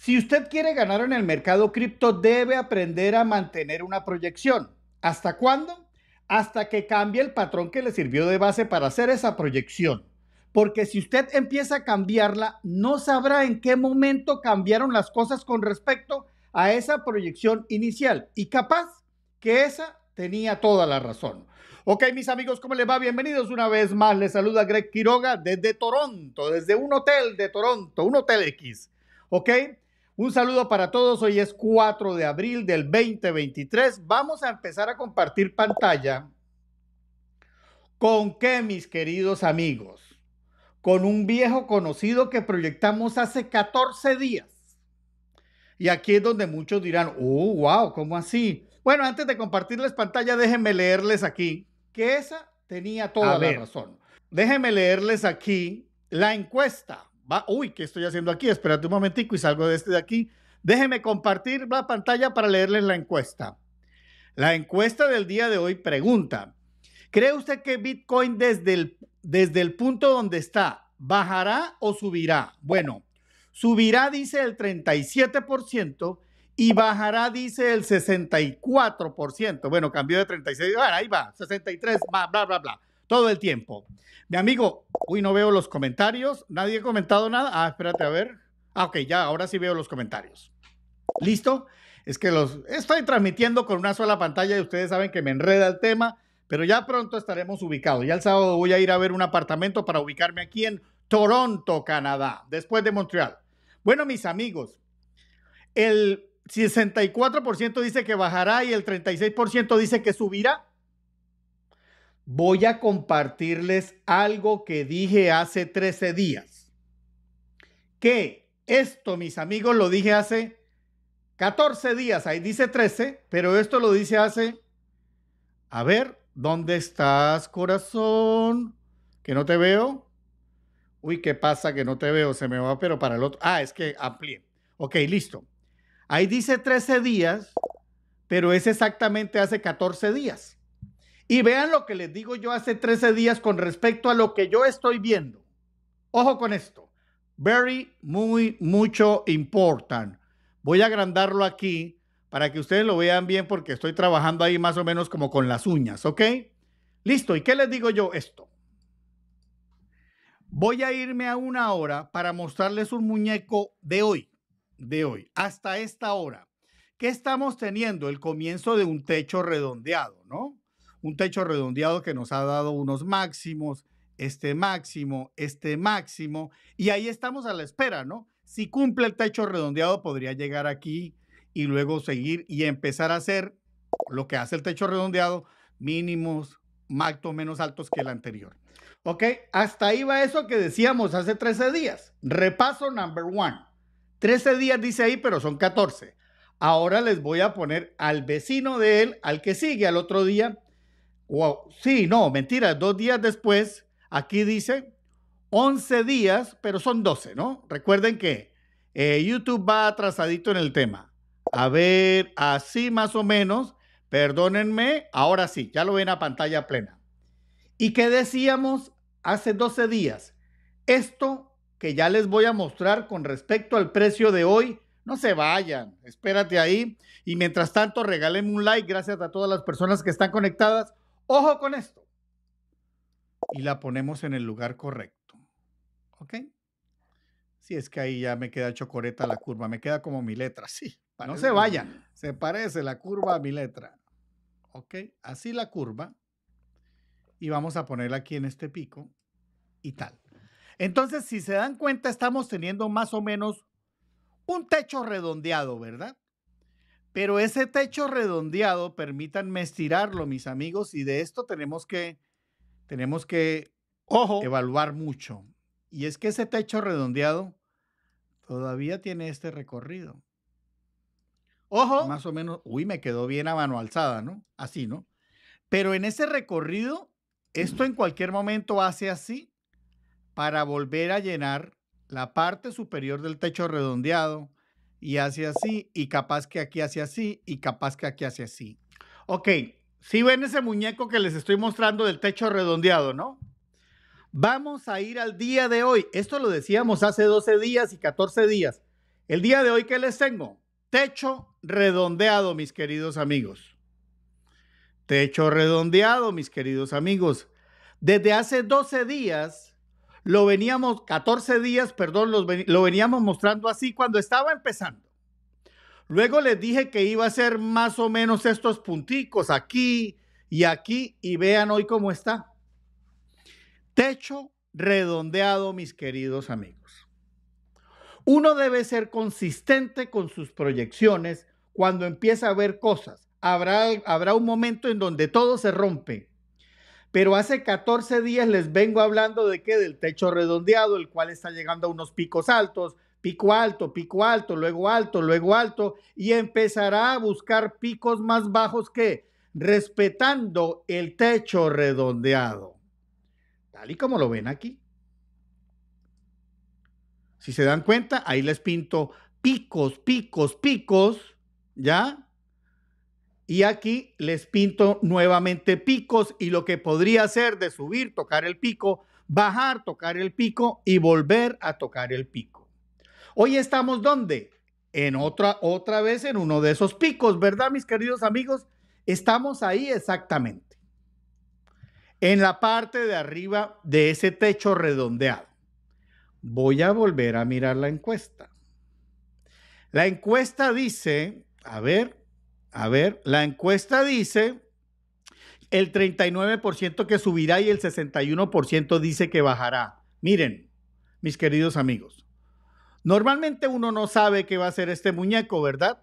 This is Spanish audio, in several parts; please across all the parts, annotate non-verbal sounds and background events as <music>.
Si usted quiere ganar en el mercado cripto, debe aprender a mantener una proyección. ¿Hasta cuándo? Hasta que cambie el patrón que le sirvió de base para hacer esa proyección. Porque si usted empieza a cambiarla, no sabrá en qué momento cambiaron las cosas con respecto a esa proyección inicial. Y capaz que esa tenía toda la razón. Ok, mis amigos, ¿cómo les va? Bienvenidos una vez más. Les saluda Greg Quiroga desde Toronto, desde un hotel de Toronto, un Hotel X. Ok, un saludo para todos. Hoy es 4 de abril del 2023. Vamos a empezar a compartir pantalla. ¿Con qué, mis queridos amigos? Con un viejo conocido que proyectamos hace 14 días. Y aquí es donde muchos dirán, oh, wow, ¿cómo así? Bueno, antes de compartirles pantalla, déjenme leerles aquí que esa tenía toda la razón. Déjenme leerles aquí la encuesta uy, ¿qué estoy haciendo aquí? Espérate un momentico y salgo de este de aquí. Déjeme compartir la pantalla para leerles la encuesta. La encuesta del día de hoy pregunta, ¿cree usted que Bitcoin desde el, desde el punto donde está bajará o subirá? Bueno, subirá dice el 37% y bajará dice el 64%. Bueno, cambió de 36, ah, ahí va, 63, bla, bla, bla. bla todo el tiempo. Mi amigo, uy, no veo los comentarios. Nadie ha comentado nada. Ah, espérate, a ver. Ah, ok, ya, ahora sí veo los comentarios. ¿Listo? Es que los estoy transmitiendo con una sola pantalla y ustedes saben que me enreda el tema, pero ya pronto estaremos ubicados. Ya el sábado voy a ir a ver un apartamento para ubicarme aquí en Toronto, Canadá, después de Montreal. Bueno, mis amigos, el 64% dice que bajará y el 36% dice que subirá voy a compartirles algo que dije hace 13 días. Que esto, mis amigos, lo dije hace 14 días. Ahí dice 13, pero esto lo dice hace... A ver, ¿dónde estás, corazón? Que no te veo. Uy, ¿qué pasa que no te veo? Se me va, pero para el otro. Ah, es que amplié. Ok, listo. Ahí dice 13 días, pero es exactamente hace 14 días. Y vean lo que les digo yo hace 13 días con respecto a lo que yo estoy viendo. Ojo con esto. Very, muy, mucho importante. Voy a agrandarlo aquí para que ustedes lo vean bien porque estoy trabajando ahí más o menos como con las uñas, ¿ok? Listo, ¿y qué les digo yo esto? Voy a irme a una hora para mostrarles un muñeco de hoy, de hoy, hasta esta hora. ¿Qué estamos teniendo? El comienzo de un techo redondeado, ¿no? un techo redondeado que nos ha dado unos máximos, este máximo, este máximo, y ahí estamos a la espera, ¿no? Si cumple el techo redondeado, podría llegar aquí y luego seguir y empezar a hacer lo que hace el techo redondeado, mínimos, o menos altos que el anterior. Ok, hasta ahí va eso que decíamos hace 13 días. Repaso number one. 13 días dice ahí, pero son 14. Ahora les voy a poner al vecino de él, al que sigue al otro día, Sí, no, mentira, dos días después, aquí dice 11 días, pero son 12, ¿no? Recuerden que eh, YouTube va atrasadito en el tema. A ver, así más o menos, perdónenme, ahora sí, ya lo ven a pantalla plena. ¿Y qué decíamos hace 12 días? Esto que ya les voy a mostrar con respecto al precio de hoy, no se vayan, espérate ahí. Y mientras tanto, regalen un like, gracias a todas las personas que están conectadas. Ojo con esto. Y la ponemos en el lugar correcto. ¿Ok? Si es que ahí ya me queda chocoreta la curva, me queda como mi letra, <laughs> sí. Para no se vayan, se parece la curva a mi letra. ¿Ok? Así la curva. Y vamos a ponerla aquí en este pico y tal. Entonces, si se dan cuenta, estamos teniendo más o menos un techo redondeado, ¿verdad? Pero ese techo redondeado, permítanme estirarlo, mis amigos, y de esto tenemos que, tenemos que Ojo. evaluar mucho. Y es que ese techo redondeado todavía tiene este recorrido. Ojo. Más o menos, uy, me quedó bien a mano alzada, ¿no? Así, ¿no? Pero en ese recorrido, esto en cualquier momento hace así para volver a llenar la parte superior del techo redondeado, y hace así, y capaz que aquí hace así, y capaz que aquí hace así. Ok, si ven ese muñeco que les estoy mostrando del techo redondeado, ¿no? Vamos a ir al día de hoy. Esto lo decíamos hace 12 días y 14 días. El día de hoy ¿qué les tengo, techo redondeado, mis queridos amigos. Techo redondeado, mis queridos amigos. Desde hace 12 días lo veníamos, 14 días, perdón, lo veníamos mostrando así cuando estaba empezando. Luego les dije que iba a ser más o menos estos punticos aquí y aquí y vean hoy cómo está. Techo redondeado, mis queridos amigos. Uno debe ser consistente con sus proyecciones cuando empieza a ver cosas. Habrá, habrá un momento en donde todo se rompe pero hace 14 días les vengo hablando de qué, del techo redondeado, el cual está llegando a unos picos altos, pico alto, pico alto, luego alto, luego alto, y empezará a buscar picos más bajos que respetando el techo redondeado. Tal y como lo ven aquí. Si se dan cuenta, ahí les pinto picos, picos, picos, ¿ya? Y aquí les pinto nuevamente picos y lo que podría ser de subir, tocar el pico, bajar, tocar el pico y volver a tocar el pico. Hoy estamos donde? En otra otra vez en uno de esos picos, ¿verdad, mis queridos amigos? Estamos ahí exactamente. En la parte de arriba de ese techo redondeado. Voy a volver a mirar la encuesta. La encuesta dice, a ver, a ver, la encuesta dice el 39% que subirá y el 61% dice que bajará. Miren, mis queridos amigos, normalmente uno no sabe qué va a hacer este muñeco, ¿verdad?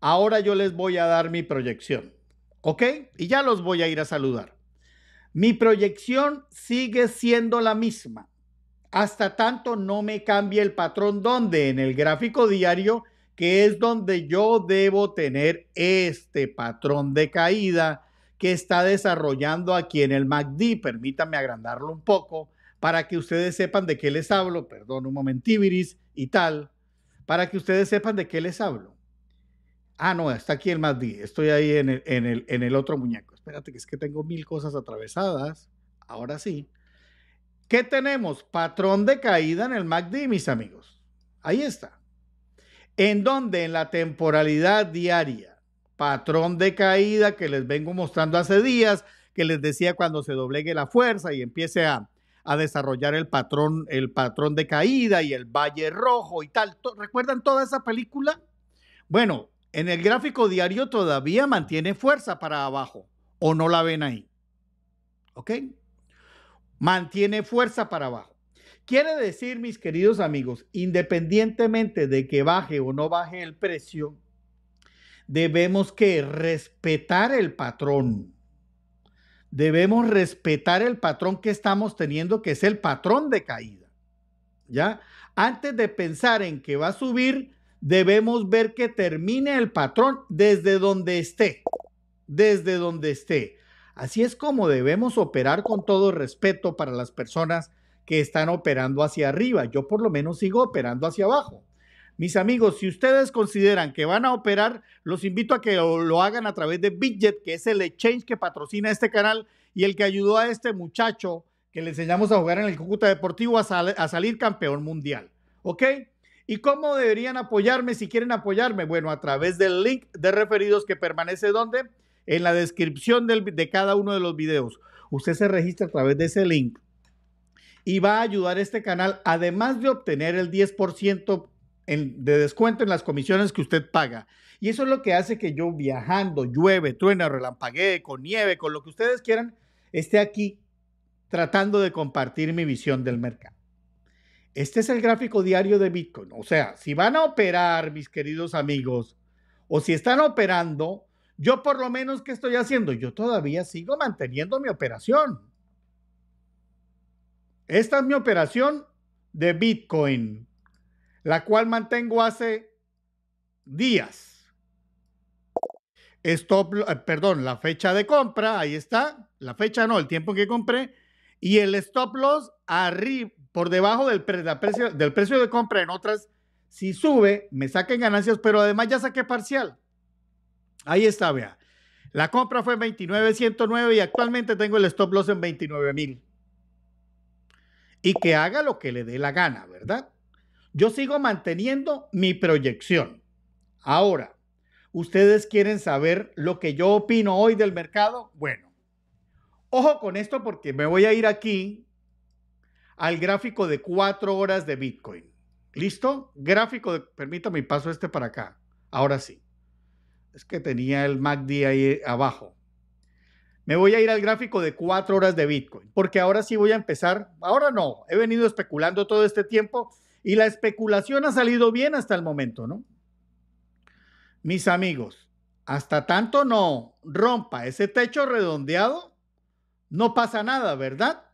Ahora yo les voy a dar mi proyección, ¿ok? Y ya los voy a ir a saludar. Mi proyección sigue siendo la misma. Hasta tanto no me cambie el patrón donde en el gráfico diario que es donde yo debo tener este patrón de caída que está desarrollando aquí en el MACD. Permítanme agrandarlo un poco para que ustedes sepan de qué les hablo. Perdón un momentíbiris y tal. Para que ustedes sepan de qué les hablo. Ah, no, está aquí el MACD. Estoy ahí en el, en el otro muñeco. Espérate, que es que tengo mil cosas atravesadas. Ahora sí. ¿Qué tenemos? Patrón de caída en el MACD, mis amigos. Ahí está en donde en la temporalidad diaria, patrón de caída que les vengo mostrando hace días, que les decía cuando se doblegue la fuerza y empiece a, desarrollar el patrón, el patrón de caída y el valle rojo y tal. ¿Recuerdan toda esa película? Bueno, en el gráfico diario todavía mantiene fuerza para abajo o no la ven ahí. ¿Ok? Mantiene fuerza para abajo. Quiere decir, mis queridos amigos, independientemente de que baje o no baje el precio, debemos que respetar el patrón. Debemos respetar el patrón que estamos teniendo, que es el patrón de caída. ¿Ya? Antes de pensar en que va a subir, debemos ver que termine el patrón desde donde esté. Desde donde esté. Así es como debemos operar con todo respeto para las personas que están operando hacia arriba. Yo por lo menos sigo operando hacia abajo. Mis amigos, si ustedes consideran que van a operar, los invito a que lo, hagan a través de Bidget, que es el exchange que patrocina este canal y el que ayudó a este muchacho que le enseñamos a jugar en el Cúcuta Deportivo a, salir campeón mundial. ¿Ok? ¿Y cómo deberían apoyarme si quieren apoyarme? Bueno, a través del link de referidos que permanece donde? En la descripción de cada uno de los videos. Usted se registra a través de ese link y va a ayudar este canal, además de obtener el 10% de descuento en las comisiones que usted paga. Y eso es lo que hace que yo viajando, llueve, truena, relampaguee, con nieve, con lo que ustedes quieran, esté aquí tratando de compartir mi visión del mercado. Este es el gráfico diario de Bitcoin. O sea, si van a operar, mis queridos amigos, o si están operando, yo por lo menos, ¿qué estoy haciendo? Yo todavía sigo manteniendo mi operación. Esta es mi operación de Bitcoin, la cual mantengo hace días. Stop, eh, perdón, la fecha de compra, ahí está, la fecha no, el tiempo que compré, y el stop loss arriba, por debajo del, precio, del precio de compra en otras, si sube, me saquen ganancias, pero además ya saqué parcial. Ahí está, vea. La compra fue 29.109 y actualmente tengo el stop loss en 29.000 y que haga lo que le dé la gana, ¿verdad? Yo sigo manteniendo mi proyección. Ahora, ¿ustedes quieren saber lo que yo opino hoy del mercado? Bueno, ojo con esto porque me voy a ir aquí al gráfico de cuatro horas de Bitcoin. ¿Listo? Gráfico de... Permítame, paso este para acá. Ahora sí. Es que tenía el MACD ahí abajo. Me voy a ir al gráfico de cuatro horas de Bitcoin, porque ahora sí voy a empezar. Ahora no, he venido especulando todo este tiempo y la especulación ha salido bien hasta el momento, ¿no? Mis amigos, hasta tanto no rompa ese techo redondeado, no pasa nada, ¿verdad?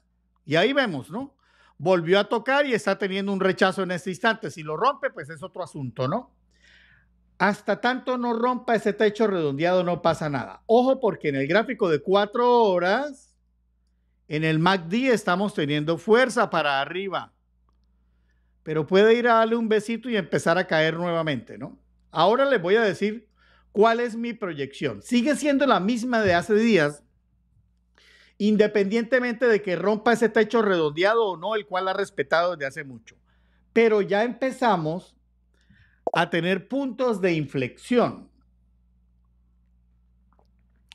Y ahí vemos, ¿no? Volvió a tocar y está teniendo un rechazo en este instante. Si lo rompe, pues es otro asunto, ¿no? Hasta tanto no rompa ese techo redondeado, no pasa nada. Ojo, porque en el gráfico de cuatro horas, en el MACD estamos teniendo fuerza para arriba. Pero puede ir a darle un besito y empezar a caer nuevamente, ¿no? Ahora les voy a decir cuál es mi proyección. Sigue siendo la misma de hace días, independientemente de que rompa ese techo redondeado o no, el cual ha respetado desde hace mucho. Pero ya empezamos a tener puntos de inflexión.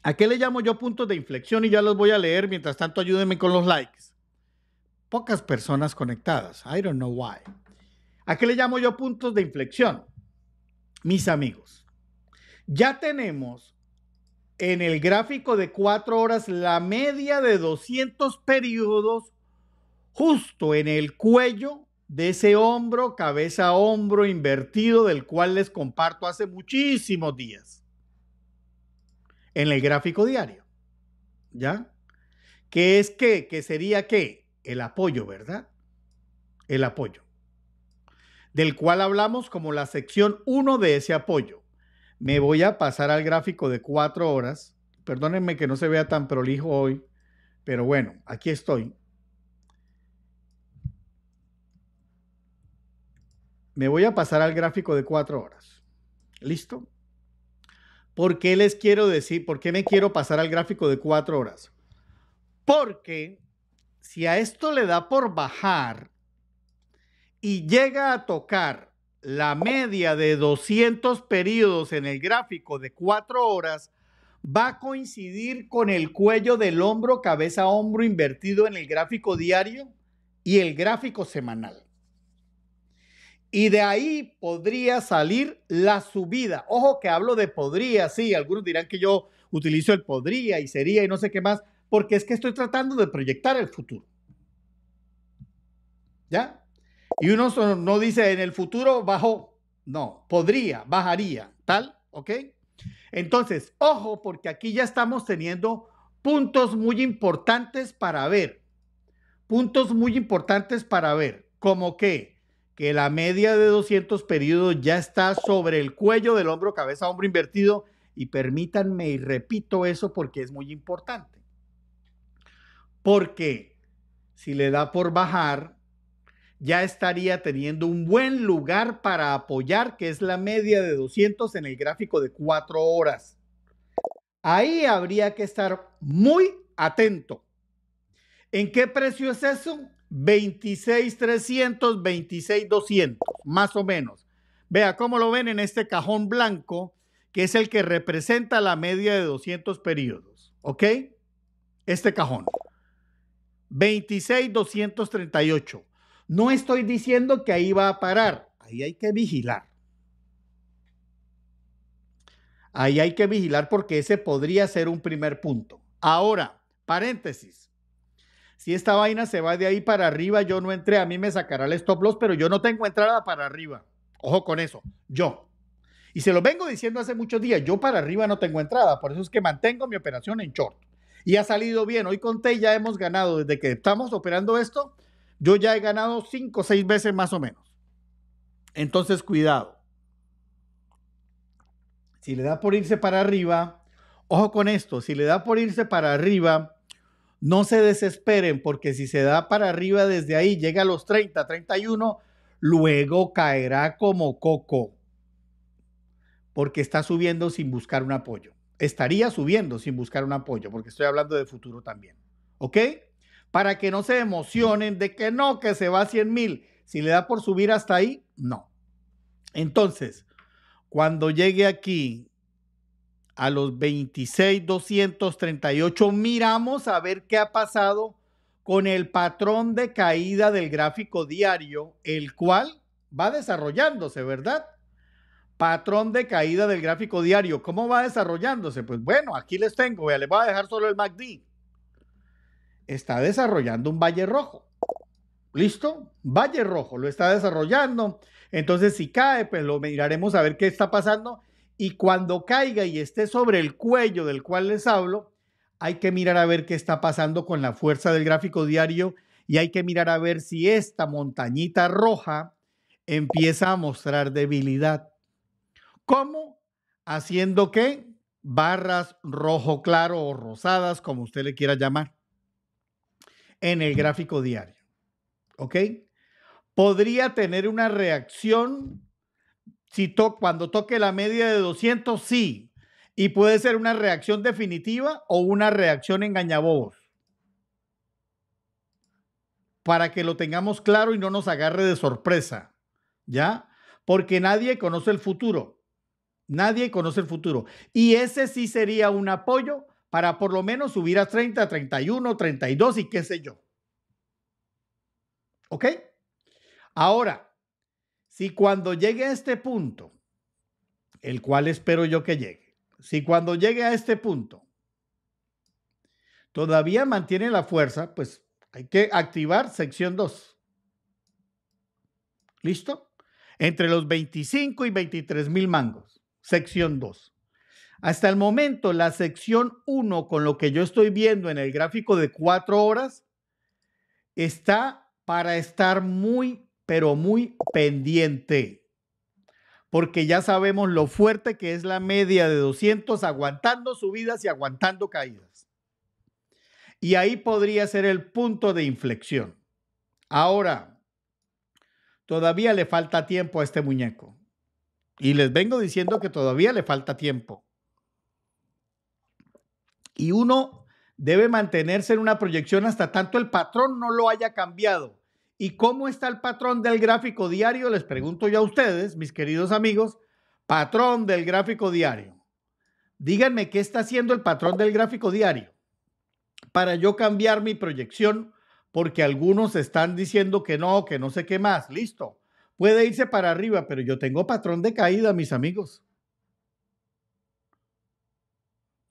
¿A qué le llamo yo puntos de inflexión? Y ya los voy a leer. Mientras tanto, ayúdenme con los likes. Pocas personas conectadas. I don't know why. ¿A qué le llamo yo puntos de inflexión? Mis amigos, ya tenemos en el gráfico de cuatro horas la media de 200 periodos justo en el cuello de ese hombro, cabeza hombro invertido del cual les comparto hace muchísimos días en el gráfico diario. ¿Ya? ¿Qué es qué? ¿Qué sería qué? El apoyo, ¿verdad? El apoyo. Del cual hablamos como la sección 1 de ese apoyo. Me voy a pasar al gráfico de cuatro horas. Perdónenme que no se vea tan prolijo hoy, pero bueno, aquí estoy. me voy a pasar al gráfico de cuatro horas. ¿Listo? ¿Por qué les quiero decir, por qué me quiero pasar al gráfico de cuatro horas? Porque si a esto le da por bajar y llega a tocar la media de 200 periodos en el gráfico de cuatro horas, va a coincidir con el cuello del hombro, cabeza, hombro invertido en el gráfico diario y el gráfico semanal. Y de ahí podría salir la subida. Ojo que hablo de podría, sí, algunos dirán que yo utilizo el podría y sería y no sé qué más, porque es que estoy tratando de proyectar el futuro. ¿Ya? Y uno no dice en el futuro bajó, no, podría, bajaría, tal, ¿ok? Entonces, ojo, porque aquí ya estamos teniendo puntos muy importantes para ver. Puntos muy importantes para ver, como que que la media de 200 periodos ya está sobre el cuello del hombro, cabeza, hombro invertido. Y permítanme, y repito eso porque es muy importante. Porque si le da por bajar, ya estaría teniendo un buen lugar para apoyar, que es la media de 200 en el gráfico de 4 horas. Ahí habría que estar muy atento. ¿En qué precio es eso? 26300, 26200, más o menos. Vea cómo lo ven en este cajón blanco, que es el que representa la media de 200 periodos. ¿Ok? Este cajón. 26238. No estoy diciendo que ahí va a parar. Ahí hay que vigilar. Ahí hay que vigilar porque ese podría ser un primer punto. Ahora, paréntesis si esta vaina se va de ahí para arriba, yo no entré, a mí me sacará el stop loss, pero yo no tengo entrada para arriba. Ojo con eso, yo. Y se lo vengo diciendo hace muchos días, yo para arriba no tengo entrada, por eso es que mantengo mi operación en short. Y ha salido bien, hoy conté, ya hemos ganado, desde que estamos operando esto, yo ya he ganado cinco o seis veces más o menos. Entonces, cuidado. Si le da por irse para arriba, ojo con esto, si le da por irse para arriba, no se desesperen porque si se da para arriba desde ahí, llega a los 30, 31, luego caerá como coco porque está subiendo sin buscar un apoyo. Estaría subiendo sin buscar un apoyo porque estoy hablando de futuro también. ¿Ok? Para que no se emocionen de que no, que se va a 100 mil. Si le da por subir hasta ahí, no. Entonces, cuando llegue aquí a los 26.238, miramos a ver qué ha pasado con el patrón de caída del gráfico diario, el cual va desarrollándose, ¿verdad? Patrón de caída del gráfico diario, ¿cómo va desarrollándose? Pues bueno, aquí les tengo, vea, les voy a dejar solo el MACD. Está desarrollando un valle rojo. ¿Listo? Valle rojo lo está desarrollando. Entonces, si cae, pues lo miraremos a ver qué está pasando y cuando caiga y esté sobre el cuello del cual les hablo, hay que mirar a ver qué está pasando con la fuerza del gráfico diario y hay que mirar a ver si esta montañita roja empieza a mostrar debilidad. ¿Cómo? Haciendo que barras rojo claro o rosadas, como usted le quiera llamar, en el gráfico diario. ¿Ok? Podría tener una reacción si cuando toque la media de 200, sí. Y puede ser una reacción definitiva o una reacción engañabobos. Para que lo tengamos claro y no nos agarre de sorpresa. ¿Ya? Porque nadie conoce el futuro. Nadie conoce el futuro. Y ese sí sería un apoyo para por lo menos subir a 30, 31, 32 y qué sé yo. ¿Ok? Ahora, si cuando llegue a este punto, el cual espero yo que llegue, si cuando llegue a este punto todavía mantiene la fuerza, pues hay que activar sección 2. ¿Listo? Entre los 25 y 23 mil mangos, sección 2. Hasta el momento, la sección 1, con lo que yo estoy viendo en el gráfico de 4 horas, está para estar muy pero muy pendiente. Porque ya sabemos lo fuerte que es la media de 200 aguantando subidas y aguantando caídas. Y ahí podría ser el punto de inflexión. Ahora, todavía le falta tiempo a este muñeco. Y les vengo diciendo que todavía le falta tiempo. Y uno debe mantenerse en una proyección hasta tanto el patrón no lo haya cambiado. ¿Y cómo está el patrón del gráfico diario? Les pregunto yo a ustedes, mis queridos amigos, patrón del gráfico diario. Díganme qué está haciendo el patrón del gráfico diario para yo cambiar mi proyección porque algunos están diciendo que no, que no sé qué más. Listo. Puede irse para arriba, pero yo tengo patrón de caída, mis amigos.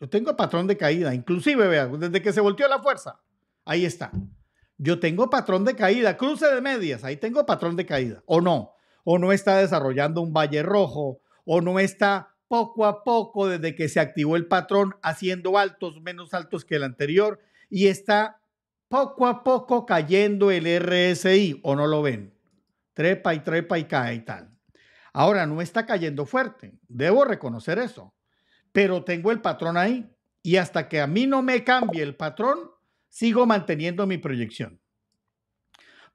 Yo tengo patrón de caída, inclusive, vean, desde que se volteó la fuerza. Ahí está yo tengo patrón de caída, cruce de medias, ahí tengo patrón de caída, o no, o no está desarrollando un valle rojo, o no está poco a poco desde que se activó el patrón haciendo altos menos altos que el anterior y está poco a poco cayendo el RSI, o no lo ven, trepa y trepa y cae y tal. Ahora no está cayendo fuerte, debo reconocer eso, pero tengo el patrón ahí y hasta que a mí no me cambie el patrón, sigo manteniendo mi proyección.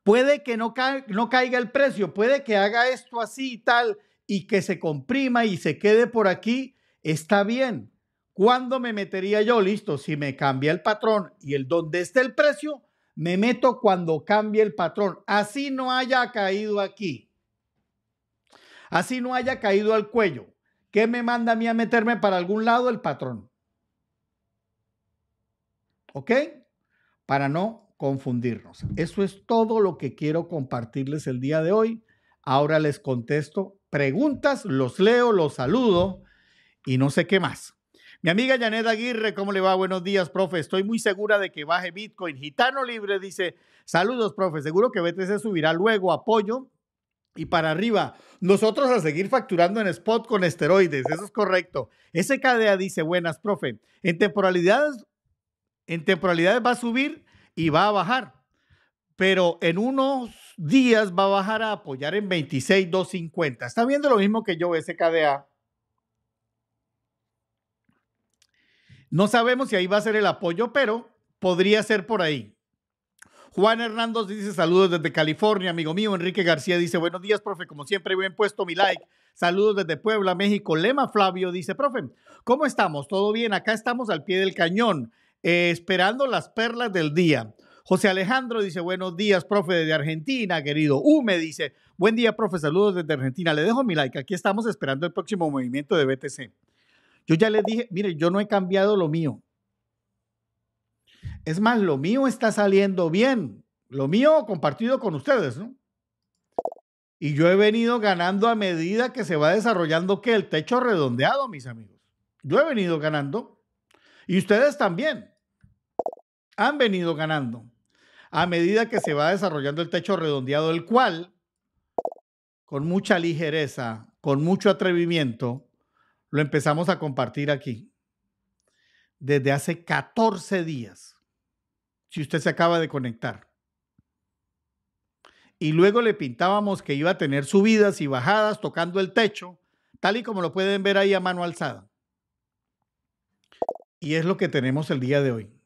Puede que no, no caiga el precio, puede que haga esto así y tal y que se comprima y se quede por aquí, está bien. ¿Cuándo me metería yo? Listo, si me cambia el patrón y el donde esté el precio, me meto cuando cambie el patrón. Así no haya caído aquí. Así no haya caído al cuello. ¿Qué me manda a mí a meterme para algún lado el patrón? ¿Ok? para no confundirnos. Eso es todo lo que quiero compartirles el día de hoy. Ahora les contesto preguntas, los leo, los saludo y no sé qué más. Mi amiga Janet Aguirre, ¿cómo le va? Buenos días, profe. Estoy muy segura de que baje Bitcoin. Gitano Libre dice, saludos, profe. Seguro que BTC subirá luego, apoyo. Y para arriba, nosotros a seguir facturando en spot con esteroides, eso es correcto. SKDA dice, buenas, profe. En temporalidades en temporalidades va a subir y va a bajar, pero en unos días va a bajar a apoyar en 26,250. Está viendo lo mismo que yo, SKDA. No sabemos si ahí va a ser el apoyo, pero podría ser por ahí. Juan Hernández dice saludos desde California, amigo mío. Enrique García dice buenos días, profe. Como siempre, bien puesto mi like. Saludos desde Puebla, México. Lema Flavio dice, profe, ¿cómo estamos? ¿Todo bien? Acá estamos al pie del cañón. Eh, esperando las perlas del día. José Alejandro dice, buenos días, profe, desde Argentina, querido. Ume dice, buen día, profe, saludos desde Argentina. Le dejo mi like, aquí estamos esperando el próximo movimiento de BTC. Yo ya les dije, mire, yo no he cambiado lo mío. Es más, lo mío está saliendo bien. Lo mío compartido con ustedes, ¿no? Y yo he venido ganando a medida que se va desarrollando que el techo redondeado, mis amigos. Yo he venido ganando y ustedes también han venido ganando a medida que se va desarrollando el techo redondeado, el cual, con mucha ligereza, con mucho atrevimiento, lo empezamos a compartir aquí. Desde hace 14 días, si usted se acaba de conectar. Y luego le pintábamos que iba a tener subidas y bajadas tocando el techo, tal y como lo pueden ver ahí a mano alzada. Y es lo que tenemos el día de hoy.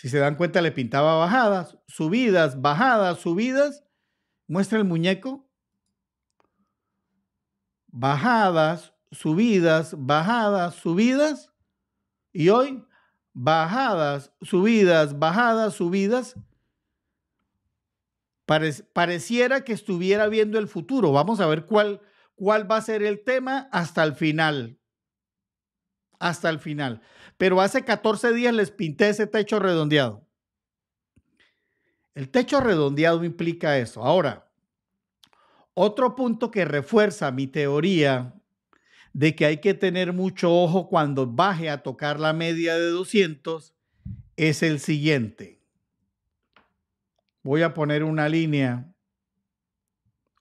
Si se dan cuenta, le pintaba bajadas, subidas, bajadas, subidas. Muestra el muñeco. Bajadas, subidas, bajadas, subidas. Y hoy, bajadas, subidas, bajadas, subidas. pareciera que estuviera viendo el futuro. Vamos a ver cuál, cuál va a ser el tema hasta el final hasta el final. Pero hace 14 días les pinté ese techo redondeado. El techo redondeado implica eso. Ahora, otro punto que refuerza mi teoría de que hay que tener mucho ojo cuando baje a tocar la media de 200 es el siguiente. Voy a poner una línea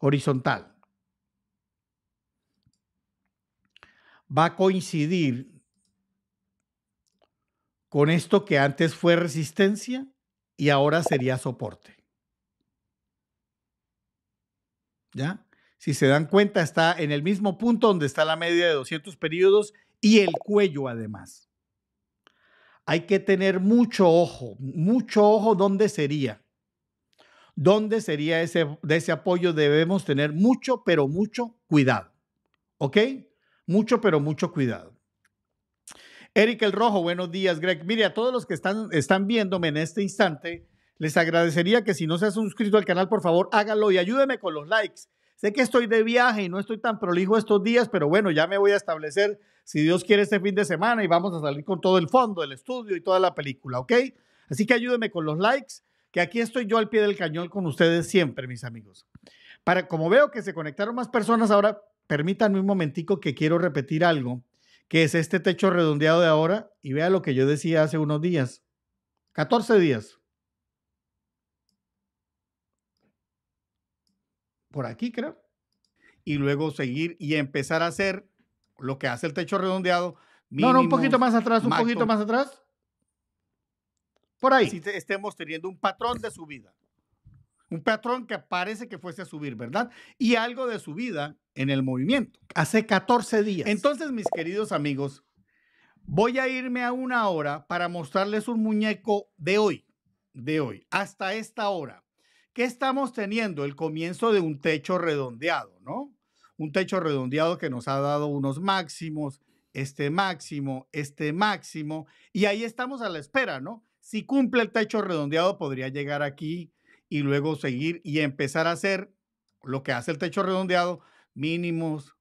horizontal. Va a coincidir con esto que antes fue resistencia y ahora sería soporte. ¿Ya? Si se dan cuenta, está en el mismo punto donde está la media de 200 periodos y el cuello además. Hay que tener mucho ojo, mucho ojo dónde sería. ¿Dónde sería ese, de ese apoyo? Debemos tener mucho, pero mucho cuidado. ¿Ok? Mucho, pero mucho cuidado. Eric El Rojo, buenos días, Greg. Mire, a todos los que están, están viéndome en este instante, les agradecería que si no se ha suscrito al canal, por favor, hágalo y ayúdeme con los likes. Sé que estoy de viaje y no estoy tan prolijo estos días, pero bueno, ya me voy a establecer, si Dios quiere, este fin de semana y vamos a salir con todo el fondo, el estudio y toda la película, ¿ok? Así que ayúdeme con los likes, que aquí estoy yo al pie del cañón con ustedes siempre, mis amigos. Para, como veo que se conectaron más personas ahora, permítanme un momentico que quiero repetir algo que es este techo redondeado de ahora, y vea lo que yo decía hace unos días, 14 días. Por aquí creo. Y luego seguir y empezar a hacer lo que hace el techo redondeado. no, no, un poquito más atrás, un poquito más atrás. Por ahí. Si estemos teniendo un patrón de subida un patrón que parece que fuese a subir, ¿verdad? Y algo de subida en el movimiento. Hace 14 días. Entonces, mis queridos amigos, voy a irme a una hora para mostrarles un muñeco de hoy, de hoy, hasta esta hora. ¿Qué estamos teniendo? El comienzo de un techo redondeado, ¿no? Un techo redondeado que nos ha dado unos máximos, este máximo, este máximo, y ahí estamos a la espera, ¿no? Si cumple el techo redondeado, podría llegar aquí y luego seguir y empezar a hacer lo que hace el techo redondeado, mínimos,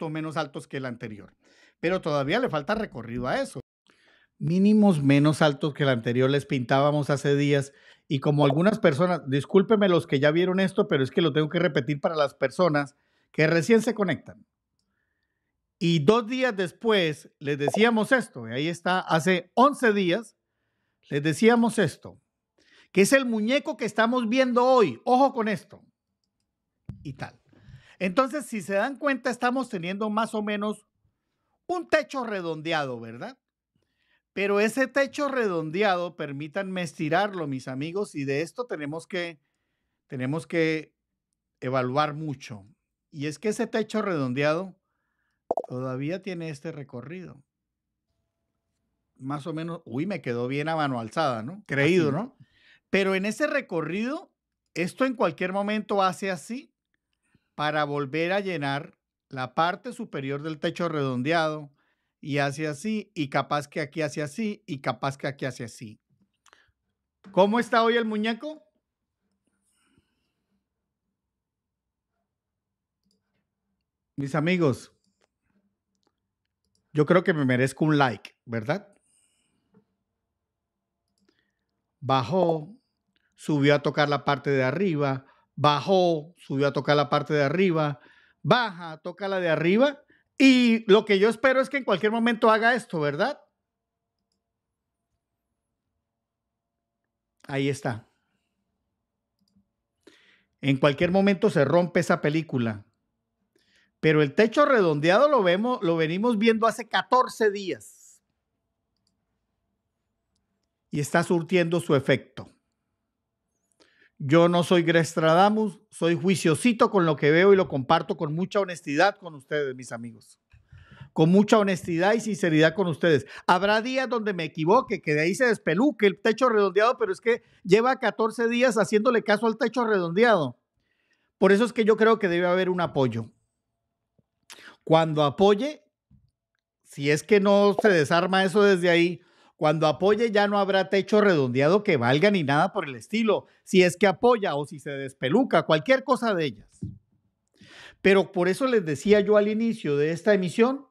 o menos altos que el anterior. Pero todavía le falta recorrido a eso. Mínimos menos altos que el anterior les pintábamos hace días y como algunas personas, discúlpenme los que ya vieron esto, pero es que lo tengo que repetir para las personas que recién se conectan. Y dos días después les decíamos esto, y ahí está, hace 11 días les decíamos esto que es el muñeco que estamos viendo hoy. Ojo con esto. Y tal. Entonces, si se dan cuenta, estamos teniendo más o menos un techo redondeado, ¿verdad? Pero ese techo redondeado, permítanme estirarlo, mis amigos, y de esto tenemos que, tenemos que evaluar mucho. Y es que ese techo redondeado todavía tiene este recorrido. Más o menos, uy, me quedó bien a mano alzada, ¿no? Creído, ¿no? Pero en ese recorrido, esto en cualquier momento hace así para volver a llenar la parte superior del techo redondeado y hace así y capaz que aquí hace así y capaz que aquí hace así. ¿Cómo está hoy el muñeco? Mis amigos, yo creo que me merezco un like, ¿verdad? Bajó, subió a tocar la parte de arriba, bajó, subió a tocar la parte de arriba, baja, toca la de arriba. Y lo que yo espero es que en cualquier momento haga esto, ¿verdad? Ahí está. En cualquier momento se rompe esa película. Pero el techo redondeado lo vemos, lo venimos viendo hace 14 días. Y está surtiendo su efecto. Yo no soy Grestradamus, soy juiciosito con lo que veo y lo comparto con mucha honestidad con ustedes, mis amigos. Con mucha honestidad y sinceridad con ustedes. Habrá días donde me equivoque, que de ahí se despeluque el techo redondeado, pero es que lleva 14 días haciéndole caso al techo redondeado. Por eso es que yo creo que debe haber un apoyo. Cuando apoye, si es que no se desarma eso desde ahí, cuando apoye ya no habrá techo redondeado que valga ni nada por el estilo, si es que apoya o si se despeluca, cualquier cosa de ellas. Pero por eso les decía yo al inicio de esta emisión,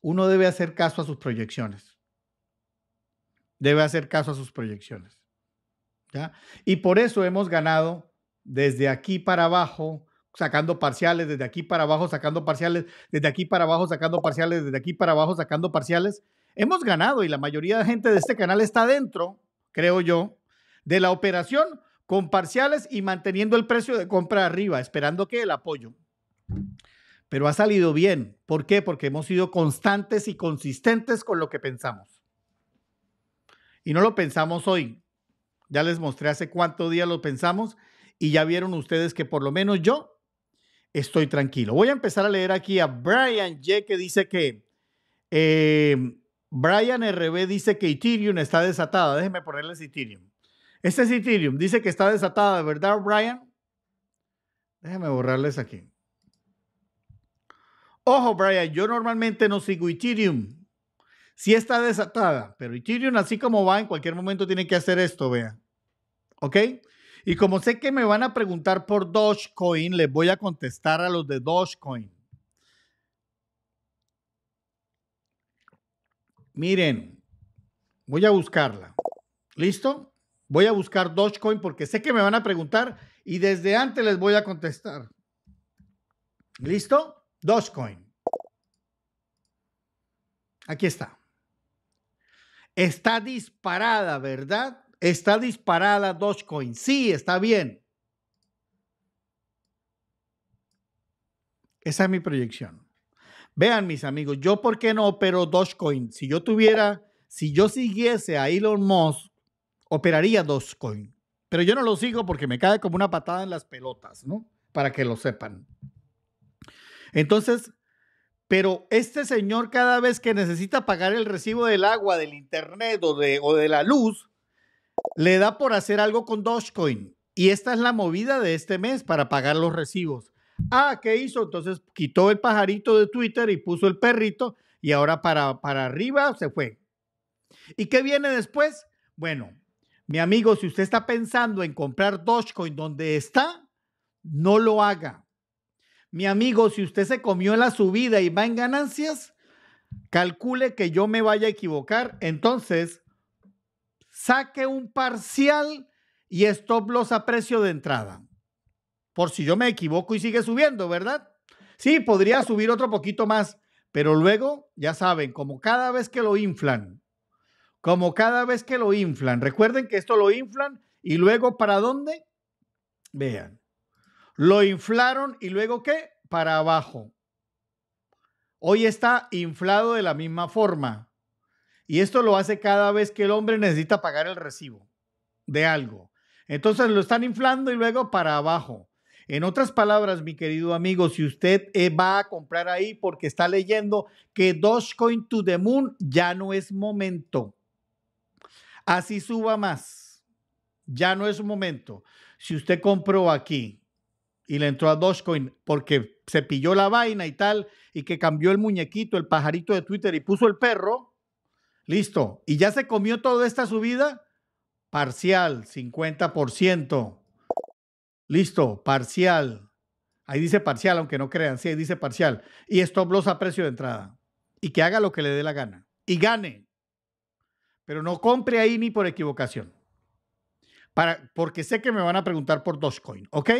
uno debe hacer caso a sus proyecciones. Debe hacer caso a sus proyecciones. Y por eso hemos ganado desde aquí para abajo, sacando parciales, desde aquí para abajo, sacando parciales, desde aquí para abajo, sacando parciales, desde aquí para abajo, sacando parciales hemos ganado y la mayoría de gente de este canal está dentro, creo yo, de la operación con parciales y manteniendo el precio de compra arriba, esperando que el apoyo. Pero ha salido bien. ¿Por qué? Porque hemos sido constantes y consistentes con lo que pensamos. Y no lo pensamos hoy. Ya les mostré hace cuánto día lo pensamos y ya vieron ustedes que por lo menos yo estoy tranquilo. Voy a empezar a leer aquí a Brian Ye que dice que eh, Brian RB dice que Ethereum está desatada. Déjeme ponerles Ethereum. Este es Ethereum. Dice que está desatada, ¿verdad, Brian? Déjenme borrarles aquí. Ojo, Brian, yo normalmente no sigo Ethereum. Sí está desatada, pero Ethereum así como va, en cualquier momento tiene que hacer esto, vea. ¿Ok? Y como sé que me van a preguntar por Dogecoin, les voy a contestar a los de Dogecoin. Miren, voy a buscarla. ¿Listo? Voy a buscar Dogecoin porque sé que me van a preguntar y desde antes les voy a contestar. ¿Listo? Dogecoin. Aquí está. Está disparada, ¿verdad? Está disparada Dogecoin. Sí, está bien. Esa es mi proyección. Vean, mis amigos, yo por qué no opero Dogecoin. Si yo tuviera, si yo siguiese a Elon Musk, operaría Dogecoin. Pero yo no lo sigo porque me cae como una patada en las pelotas, ¿no? Para que lo sepan. Entonces, pero este señor cada vez que necesita pagar el recibo del agua, del internet o de, o de la luz, le da por hacer algo con Dogecoin. Y esta es la movida de este mes para pagar los recibos. Ah, ¿qué hizo? Entonces quitó el pajarito de Twitter y puso el perrito y ahora para, para arriba se fue. ¿Y qué viene después? Bueno, mi amigo, si usted está pensando en comprar Dogecoin donde está, no lo haga. Mi amigo, si usted se comió la subida y va en ganancias, calcule que yo me vaya a equivocar. Entonces, saque un parcial y stop loss a precio de entrada por si yo me equivoco y sigue subiendo, ¿verdad? Sí, podría subir otro poquito más, pero luego, ya saben, como cada vez que lo inflan, como cada vez que lo inflan, recuerden que esto lo inflan y luego para dónde? Vean, lo inflaron y luego qué? Para abajo. Hoy está inflado de la misma forma. Y esto lo hace cada vez que el hombre necesita pagar el recibo de algo. Entonces lo están inflando y luego para abajo. En otras palabras, mi querido amigo, si usted eh, va a comprar ahí porque está leyendo que Dogecoin to the Moon ya no es momento. Así suba más. Ya no es momento. Si usted compró aquí y le entró a Dogecoin porque se pilló la vaina y tal, y que cambió el muñequito, el pajarito de Twitter y puso el perro, listo. Y ya se comió toda esta subida parcial, 50%. Listo, parcial. Ahí dice parcial, aunque no crean, sí, dice parcial. Y stop loss a precio de entrada. Y que haga lo que le dé la gana. Y gane. Pero no compre ahí ni por equivocación. Para, porque sé que me van a preguntar por Dogecoin, ¿ok?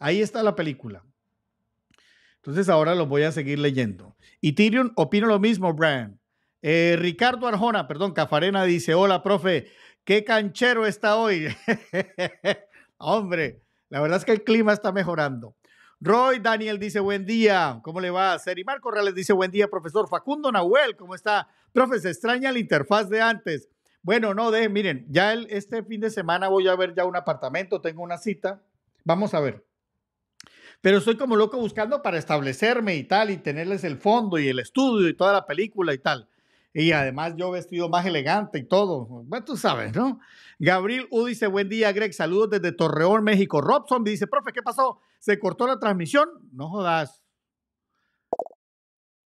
Ahí está la película. Entonces ahora lo voy a seguir leyendo. Y Tyrion, opino lo mismo, Brian. Eh, Ricardo Arjona, perdón, Cafarena dice, hola, profe, qué canchero está hoy. <laughs> Hombre, la verdad es que el clima está mejorando. Roy Daniel dice buen día, ¿cómo le va a hacer? Y Marco Reales dice buen día, profesor Facundo Nahuel, ¿cómo está? Profesor, extraña la interfaz de antes. Bueno, no, de, miren, ya este fin de semana voy a ver ya un apartamento, tengo una cita, vamos a ver. Pero estoy como loco buscando para establecerme y tal, y tenerles el fondo y el estudio y toda la película y tal. Y además yo vestido más elegante y todo. Bueno, pues tú sabes, ¿no? Gabriel U dice, buen día, Greg. Saludos desde Torreón, México. Rob Zombie dice, profe, ¿qué pasó? ¿Se cortó la transmisión? No jodas.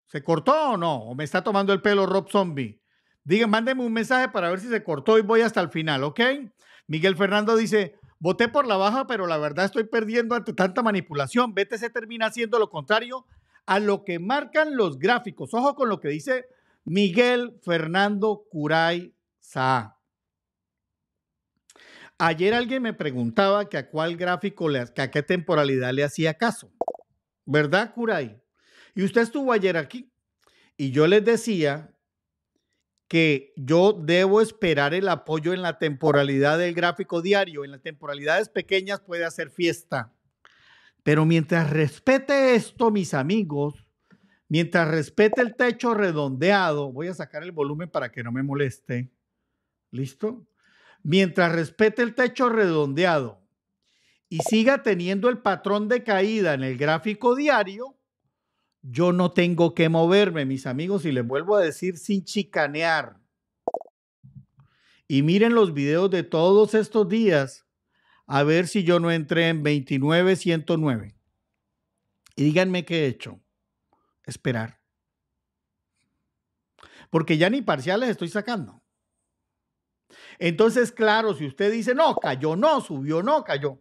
¿Se cortó o no? ¿O me está tomando el pelo Rob Zombie? Diga, mándeme un mensaje para ver si se cortó y voy hasta el final, ¿ok? Miguel Fernando dice, voté por la baja, pero la verdad estoy perdiendo ante tanta manipulación. BTC termina haciendo lo contrario a lo que marcan los gráficos. Ojo con lo que dice Miguel Fernando Curay Saá. Ayer alguien me preguntaba que a cuál gráfico, a qué temporalidad le hacía caso. ¿Verdad, Curay? Y usted estuvo ayer aquí. Y yo les decía que yo debo esperar el apoyo en la temporalidad del gráfico diario. En las temporalidades pequeñas puede hacer fiesta. Pero mientras respete esto, mis amigos, Mientras respete el techo redondeado, voy a sacar el volumen para que no me moleste. ¿Listo? Mientras respete el techo redondeado y siga teniendo el patrón de caída en el gráfico diario, yo no tengo que moverme, mis amigos, y les vuelvo a decir sin chicanear. Y miren los videos de todos estos días a ver si yo no entré en 29.109. Y díganme qué he hecho esperar. Porque ya ni parciales estoy sacando. Entonces, claro, si usted dice, no, cayó, no, subió, no, cayó.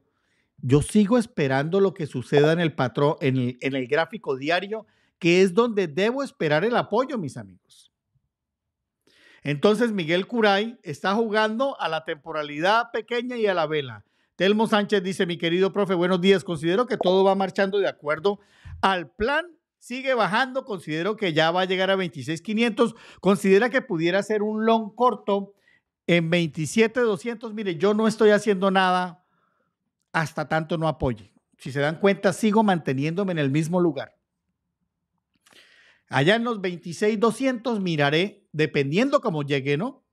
Yo sigo esperando lo que suceda en el patrón, en el, en el gráfico diario, que es donde debo esperar el apoyo, mis amigos. Entonces, Miguel Curay está jugando a la temporalidad pequeña y a la vela. Telmo Sánchez dice, mi querido profe, buenos días. Considero que todo va marchando de acuerdo al plan sigue bajando, considero que ya va a llegar a 26,500, considera que pudiera ser un long corto en 27,200. Mire, yo no estoy haciendo nada hasta tanto no apoye. Si se dan cuenta, sigo manteniéndome en el mismo lugar. Allá en los 26,200 miraré, dependiendo cómo llegue, ¿no?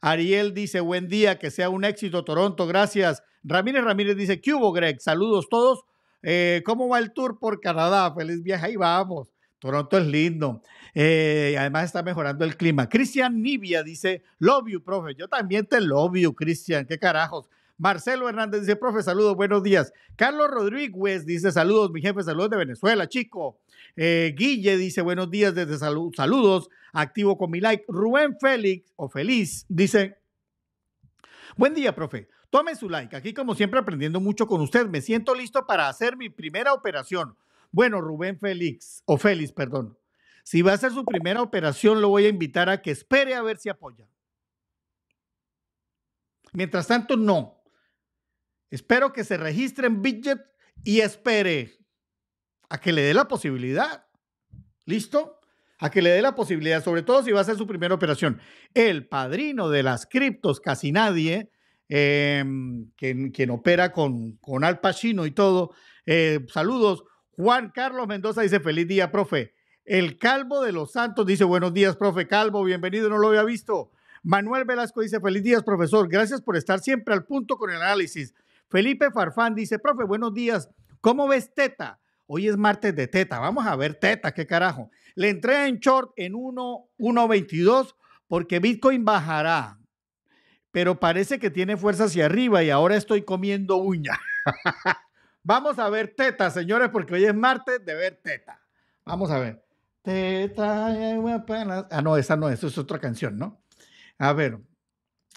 Ariel dice, buen día, que sea un éxito Toronto, gracias. Ramírez Ramírez dice, que hubo, Greg? Saludos todos. Eh, ¿Cómo va el tour por Canadá? Feliz viaje, ahí vamos. Toronto es lindo. Eh, además está mejorando el clima. Cristian Nibia dice, love you, profe. Yo también te love you, Cristian. ¿Qué carajos? Marcelo Hernández dice, profe, saludos, buenos días. Carlos Rodríguez dice, saludos, mi jefe, saludos de Venezuela, chico. Eh, Guille dice, buenos días desde salud, saludos, activo con mi like. Rubén Félix, o Feliz, dice, buen día, profe. Tome su like. Aquí, como siempre, aprendiendo mucho con usted. Me siento listo para hacer mi primera operación. Bueno, Rubén Félix, o Félix, perdón. Si va a hacer su primera operación, lo voy a invitar a que espere a ver si apoya. Mientras tanto, no. Espero que se registre en Bidget y espere a que le dé la posibilidad. ¿Listo? A que le dé la posibilidad, sobre todo si va a hacer su primera operación. El padrino de las criptos, casi nadie, Em, quien, opera con, con Al Pacino y todo. Eh, saludos. Juan Carlos Mendoza dice, feliz día, profe. El Calvo de los Santos dice, buenos días, profe Calvo, bienvenido, no lo había visto. Manuel Velasco dice, feliz días, profesor. Gracias por estar siempre al punto con el análisis. Felipe Farfán dice, profe, buenos días. ¿Cómo ves Teta? Hoy es martes de Teta. Vamos a ver Teta, qué carajo. Le entré en short en 1.22 porque Bitcoin bajará pero parece que tiene fuerza hacia arriba y ahora estoy comiendo uña. <laughs> Vamos a ver teta, señores, porque hoy es martes de ver teta. Vamos a ver. Teta, ah, no, esa no, Esa es otra canción, ¿no? A ver,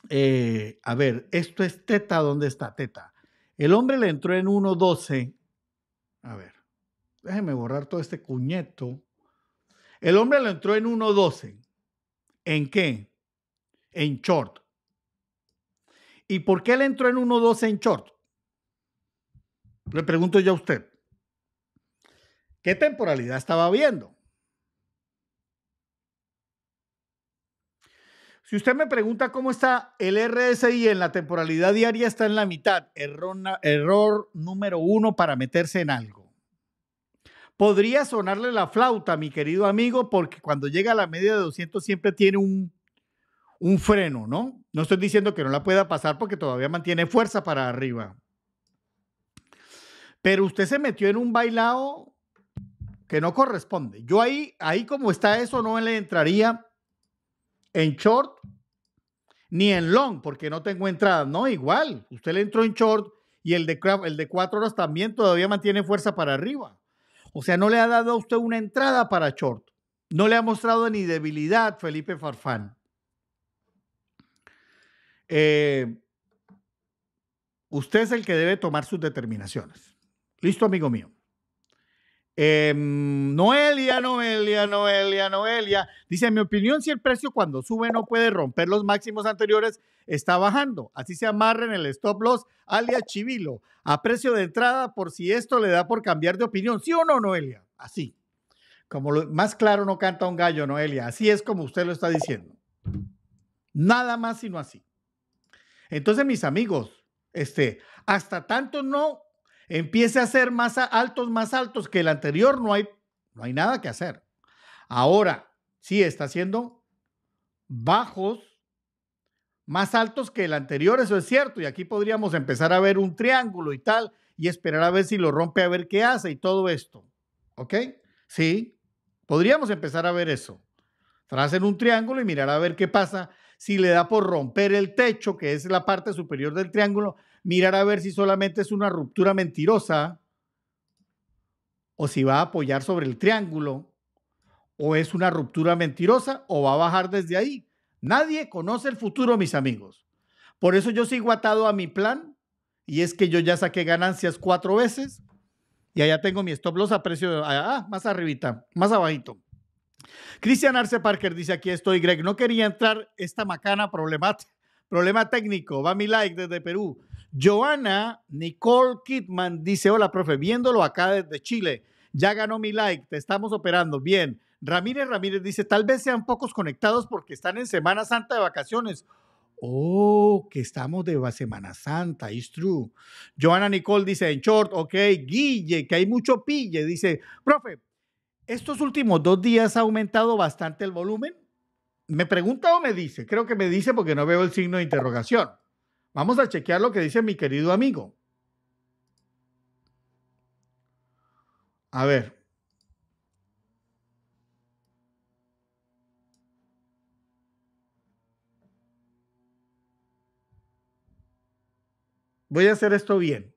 eh, a ver, esto es teta, ¿dónde está teta? El hombre le entró en 1.12. A ver, déjeme borrar todo este cuñeto. El hombre le entró en 1.12. ¿En qué? En short. ¿Y por qué él entró en 1-12 en short? Le pregunto yo a usted. ¿Qué temporalidad estaba viendo? Si usted me pregunta cómo está el RSI en la temporalidad diaria, está en la mitad. Error, error número uno para meterse en algo. Podría sonarle la flauta, mi querido amigo, porque cuando llega a la media de 200 siempre tiene un un freno, ¿no? No estoy diciendo que no la pueda pasar porque todavía mantiene fuerza para arriba. Pero usted se metió en un bailado que no corresponde. Yo ahí, ahí como está eso, no le entraría en short ni en long, porque no tengo entrada. No, igual. Usted le entró en short y el de, el de cuatro horas también todavía mantiene fuerza para arriba. O sea, no le ha dado a usted una entrada para short. No le ha mostrado ni debilidad Felipe Farfán. Eh, usted es el que debe tomar sus determinaciones. Listo, amigo mío. Em, Noelia, Noelia, Noelia, Noelia. Dice, mi opinión, si el precio cuando sube no puede romper los máximos anteriores, está bajando. Así se amarra en el stop loss alia Chivilo, a precio de entrada por si esto le da por cambiar de opinión. ¿Sí o no, Noelia? Así. Como más claro no canta un gallo, Noelia. Así es como usted lo está diciendo. Nada más sino así. Entonces, mis amigos, este, hasta tanto no empiece a ser más altos, más altos que el anterior, no hay, no hay nada que hacer. Ahora, sí está haciendo bajos más altos que el anterior, eso es cierto, y aquí podríamos empezar a ver un triángulo y tal, y esperar a ver si lo rompe, a ver qué hace y todo esto. ¿Ok? Sí, podríamos empezar a ver eso. en un triángulo y mirar a ver qué pasa si le da por romper el techo, que es la parte superior del triángulo, mirar a ver si solamente es una ruptura mentirosa o si va a apoyar sobre el triángulo o es una ruptura mentirosa o va a bajar desde ahí. Nadie conoce el futuro, mis amigos. Por eso yo sigo atado a mi plan y es que yo ya saqué ganancias cuatro veces y allá tengo mi stop loss a precio de, ah, ah más arribita, más abajito. Cristian Arce Parker dice, aquí estoy, Greg. No quería entrar esta macana problemática. Problema técnico. Va mi like desde Perú. Joana Nicole Kidman dice, hola, profe, viéndolo acá desde Chile. Ya ganó mi like, te estamos operando. Bien. Ramírez Ramírez dice, tal vez sean pocos conectados porque están en Semana Santa de vacaciones. Oh, que estamos de Semana Santa, it's true. Joana Nicole dice, en short, ok. Guille, que hay mucho pille, dice, profe, estos últimos dos días ha aumentado bastante el volumen. ¿Me pregunta o me dice? Creo que me dice porque no veo el signo de interrogación. Vamos a chequear lo que dice mi querido amigo. A ver. Voy a hacer esto bien.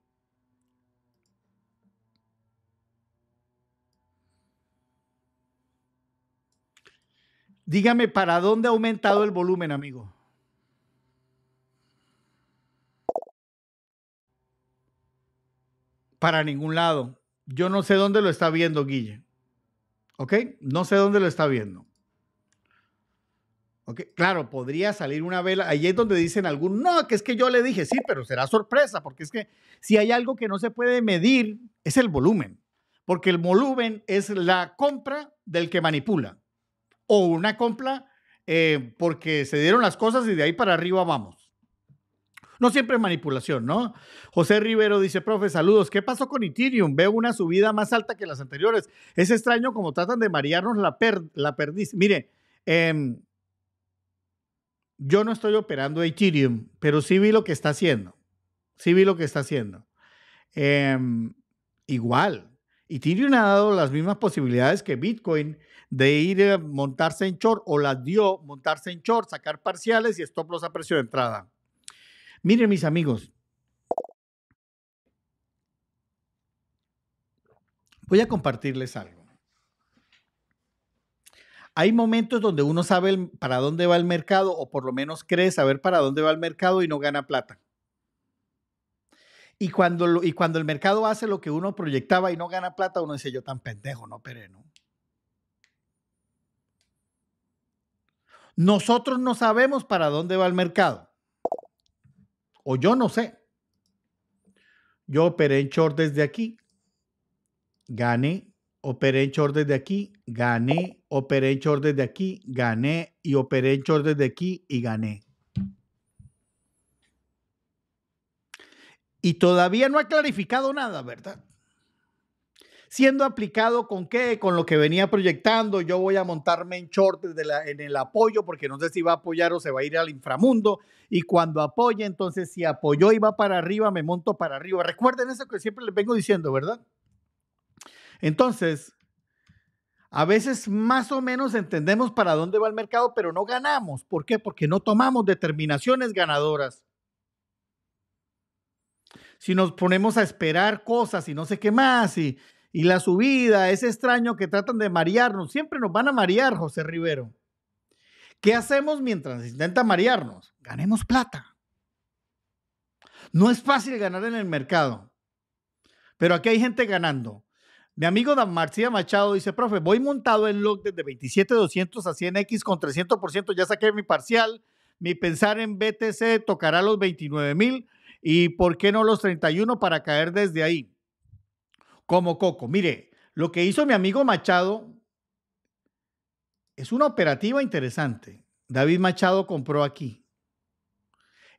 Dígame, ¿para dónde ha aumentado el volumen, amigo? Para ningún lado. Yo no sé dónde lo está viendo, Guille. ¿Ok? No sé dónde lo está viendo. ¿Ok? Claro, podría salir una vela. Ahí es donde dicen algún, no, que es que yo le dije, sí, pero será sorpresa, porque es que si hay algo que no se puede medir, es el volumen. Porque el volumen es la compra del que manipula o una compra eh, porque se dieron las cosas y de ahí para arriba vamos. No siempre es manipulación, ¿no? José Rivero dice, profe, saludos. ¿Qué pasó con Ethereum? Veo una subida más alta que las anteriores. Es extraño como tratan de marearnos la, la perdiz. Mire, em, yo no estoy operando Ethereum, pero sí vi lo que está haciendo. Sí vi lo que está haciendo. Em, igual, Ethereum ha dado las mismas posibilidades que Bitcoin de ir a eh, montarse en short o las dio montarse en short, sacar parciales y stop a precio de entrada. Miren mis amigos, voy a compartirles algo. Hay momentos donde uno sabe para dónde va el mercado o por lo menos cree saber para dónde va el mercado y no gana plata. Y cuando, y cuando el mercado hace lo que uno proyectaba y no gana plata, uno dice, yo tan pendejo, no, pero no. Nosotros no sabemos para dónde va el mercado. O yo no sé. Yo operé en short desde aquí. Gané, operé en short desde aquí, gané, operé en short desde aquí, gané y operé en short desde aquí y gané. Y todavía no ha clarificado nada, ¿verdad? siendo aplicado con qué, con lo que venía proyectando, yo voy a montarme en short la, en el apoyo porque no sé si va a apoyar o se va a ir al inframundo y cuando apoya, entonces si apoyó y va para arriba, me monto para arriba. Recuerden eso que siempre les vengo diciendo, ¿verdad? Entonces, a veces más o menos entendemos para dónde va el mercado, pero no ganamos. ¿Por qué? Porque no tomamos determinaciones ganadoras. Si nos ponemos a esperar cosas y no sé qué más, y y la subida, es extraño que tratan de marearnos, siempre nos van a marear, José Rivero. ¿Qué hacemos mientras intenta marearnos? Ganemos plata. No es fácil ganar en el mercado, pero aquí hay gente ganando. Mi amigo Dan Marcía Machado dice, profe, voy montado en log desde 27,200 a 100X con 300%, ya saqué mi parcial, mi pensar en BTC tocará los 29,000 y por qué no los 31 para caer desde ahí como Coco. Mire, lo que hizo mi amigo Machado es una operativa interesante. David Machado compró aquí,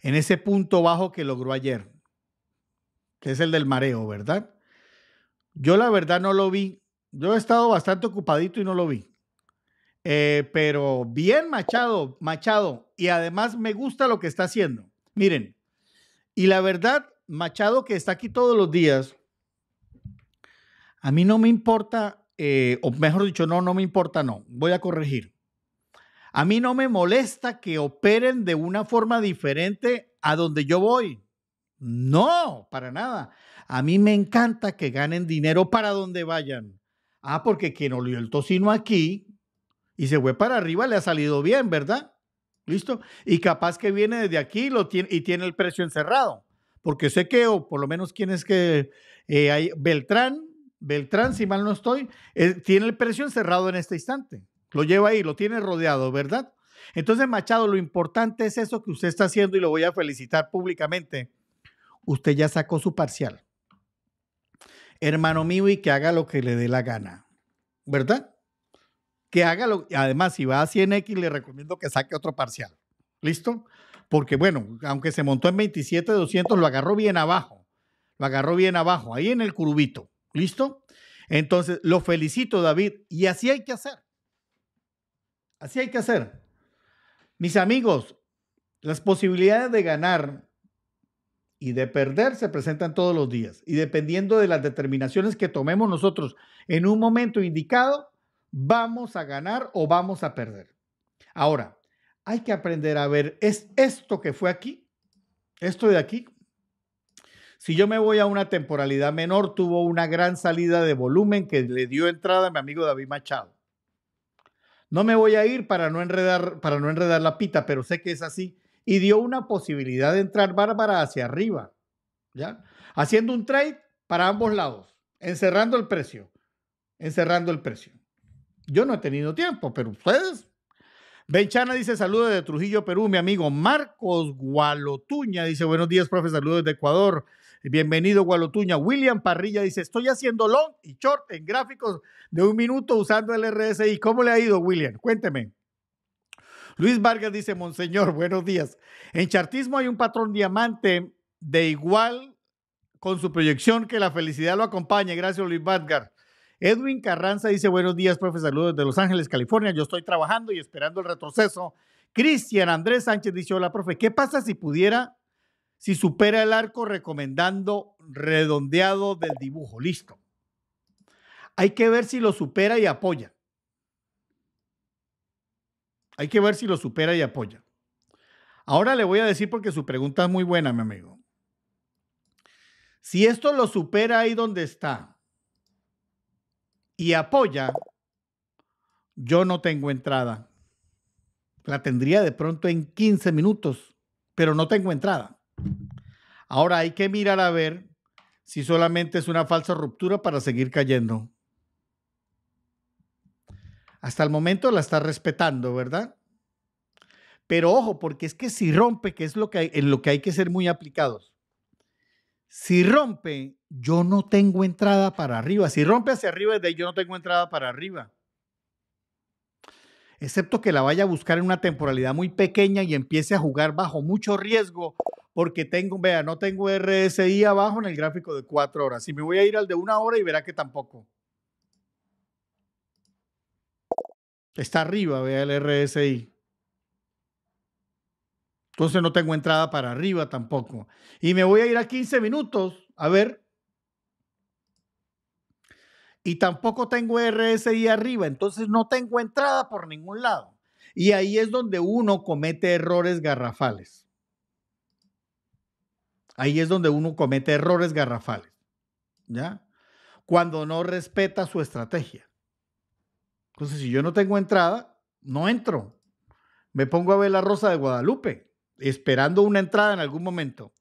en ese punto bajo que logró ayer, que es el del mareo, ¿verdad? Yo la verdad no lo vi. Yo he estado bastante ocupadito y no lo vi. Eh, pero bien Machado, Machado. Y además me gusta lo que está haciendo. Miren, y la verdad, Machado que está aquí todos los días, a mí no me importa, eh, o mejor dicho, no, no me importa, no. Voy a corregir. A mí no me molesta que operen de una forma diferente a donde yo voy. No, para nada. A mí me encanta que ganen dinero para donde vayan. Ah, porque quien olió el tocino aquí y se fue para arriba le ha salido bien, ¿verdad? ¿Listo? Y capaz que viene desde aquí lo tiene, y tiene el precio encerrado. Porque sé que, o por lo menos quién es que eh, hay, Beltrán Beltrán, si mal no estoy, eh, tiene el precio encerrado en este instante. Lo lleva ahí, lo tiene rodeado, ¿verdad? Entonces, Machado, lo importante es eso que usted está haciendo y lo voy a felicitar públicamente. Usted ya sacó su parcial. Hermano mío, y que haga lo que le dé la gana, ¿verdad? Que haga lo. Además, si va a 100X, le recomiendo que saque otro parcial. ¿Listo? Porque, bueno, aunque se montó en 27.200 lo agarró bien abajo. Lo agarró bien abajo, ahí en el curubito. ¿Listo? Entonces, lo felicito, David. Y así hay que hacer. Así hay que hacer. Mis amigos, las posibilidades de ganar y de perder se presentan todos los días. Y dependiendo de las determinaciones que tomemos nosotros en un momento indicado, vamos a ganar o vamos a perder. Ahora, hay que aprender a ver, ¿es esto que fue aquí? ¿Esto de aquí? Si yo me voy a una temporalidad menor, tuvo una gran salida de volumen que le dio entrada a mi amigo David Machado. No me voy a ir para no enredar, para no enredar la pita, pero sé que es así. Y dio una posibilidad de entrar Bárbara hacia arriba, ¿ya? Haciendo un trade para ambos lados, encerrando el precio, encerrando el precio. Yo no he tenido tiempo, pero ustedes Benchana dice saludos de Trujillo, Perú, mi amigo Marcos Gualotuña dice buenos días, profe, saludos de Ecuador. Bienvenido, Gualotuña. William Parrilla dice, estoy haciendo long y short en gráficos de un minuto usando el RSI. ¿Cómo le ha ido, William? Cuénteme. Luis Vargas dice, Monseñor, buenos días. En chartismo hay un patrón diamante de igual con su proyección que la felicidad lo acompañe. Gracias, Luis Vargas. Edwin Carranza dice, buenos días, profe, saludos desde Los Ángeles, California. Yo estoy trabajando y esperando el retroceso. Cristian Andrés Sánchez dice, hola, profe, ¿qué pasa si pudiera si supera el arco recomendando redondeado del dibujo. Listo. Hay que ver si lo supera y apoya. Hay que ver si lo supera y apoya. Ahora le voy a decir porque su pregunta es muy buena, mi amigo. Si esto lo supera ahí donde está y apoya, yo no tengo entrada. La tendría de pronto en 15 minutos, pero no tengo entrada. Ahora hay que mirar a ver si solamente es una falsa ruptura para seguir cayendo. Hasta el momento la está respetando, ¿verdad? Pero ojo, porque es que si rompe, que es lo que hay, en lo que hay que ser muy aplicados. Si rompe, yo no tengo entrada para arriba. Si rompe hacia arriba, de ahí yo no tengo entrada para arriba. Excepto que la vaya a buscar en una temporalidad muy pequeña y empiece a jugar bajo mucho riesgo porque tengo, vea, no tengo RSI abajo en el gráfico de cuatro horas. Si me voy a ir al de una hora y verá que tampoco. Está arriba, vea el RSI. Entonces no tengo entrada para arriba tampoco. Y me voy a ir a 15 minutos, a ver. Y tampoco tengo RSI arriba, entonces no tengo entrada por ningún lado. Y ahí es donde uno comete errores garrafales. Ahí es donde uno comete errores garrafales, ¿ya? Cuando no respeta su estrategia. Entonces, si yo no tengo entrada, no entro. Me pongo a ver la Rosa de Guadalupe, esperando una entrada en algún momento.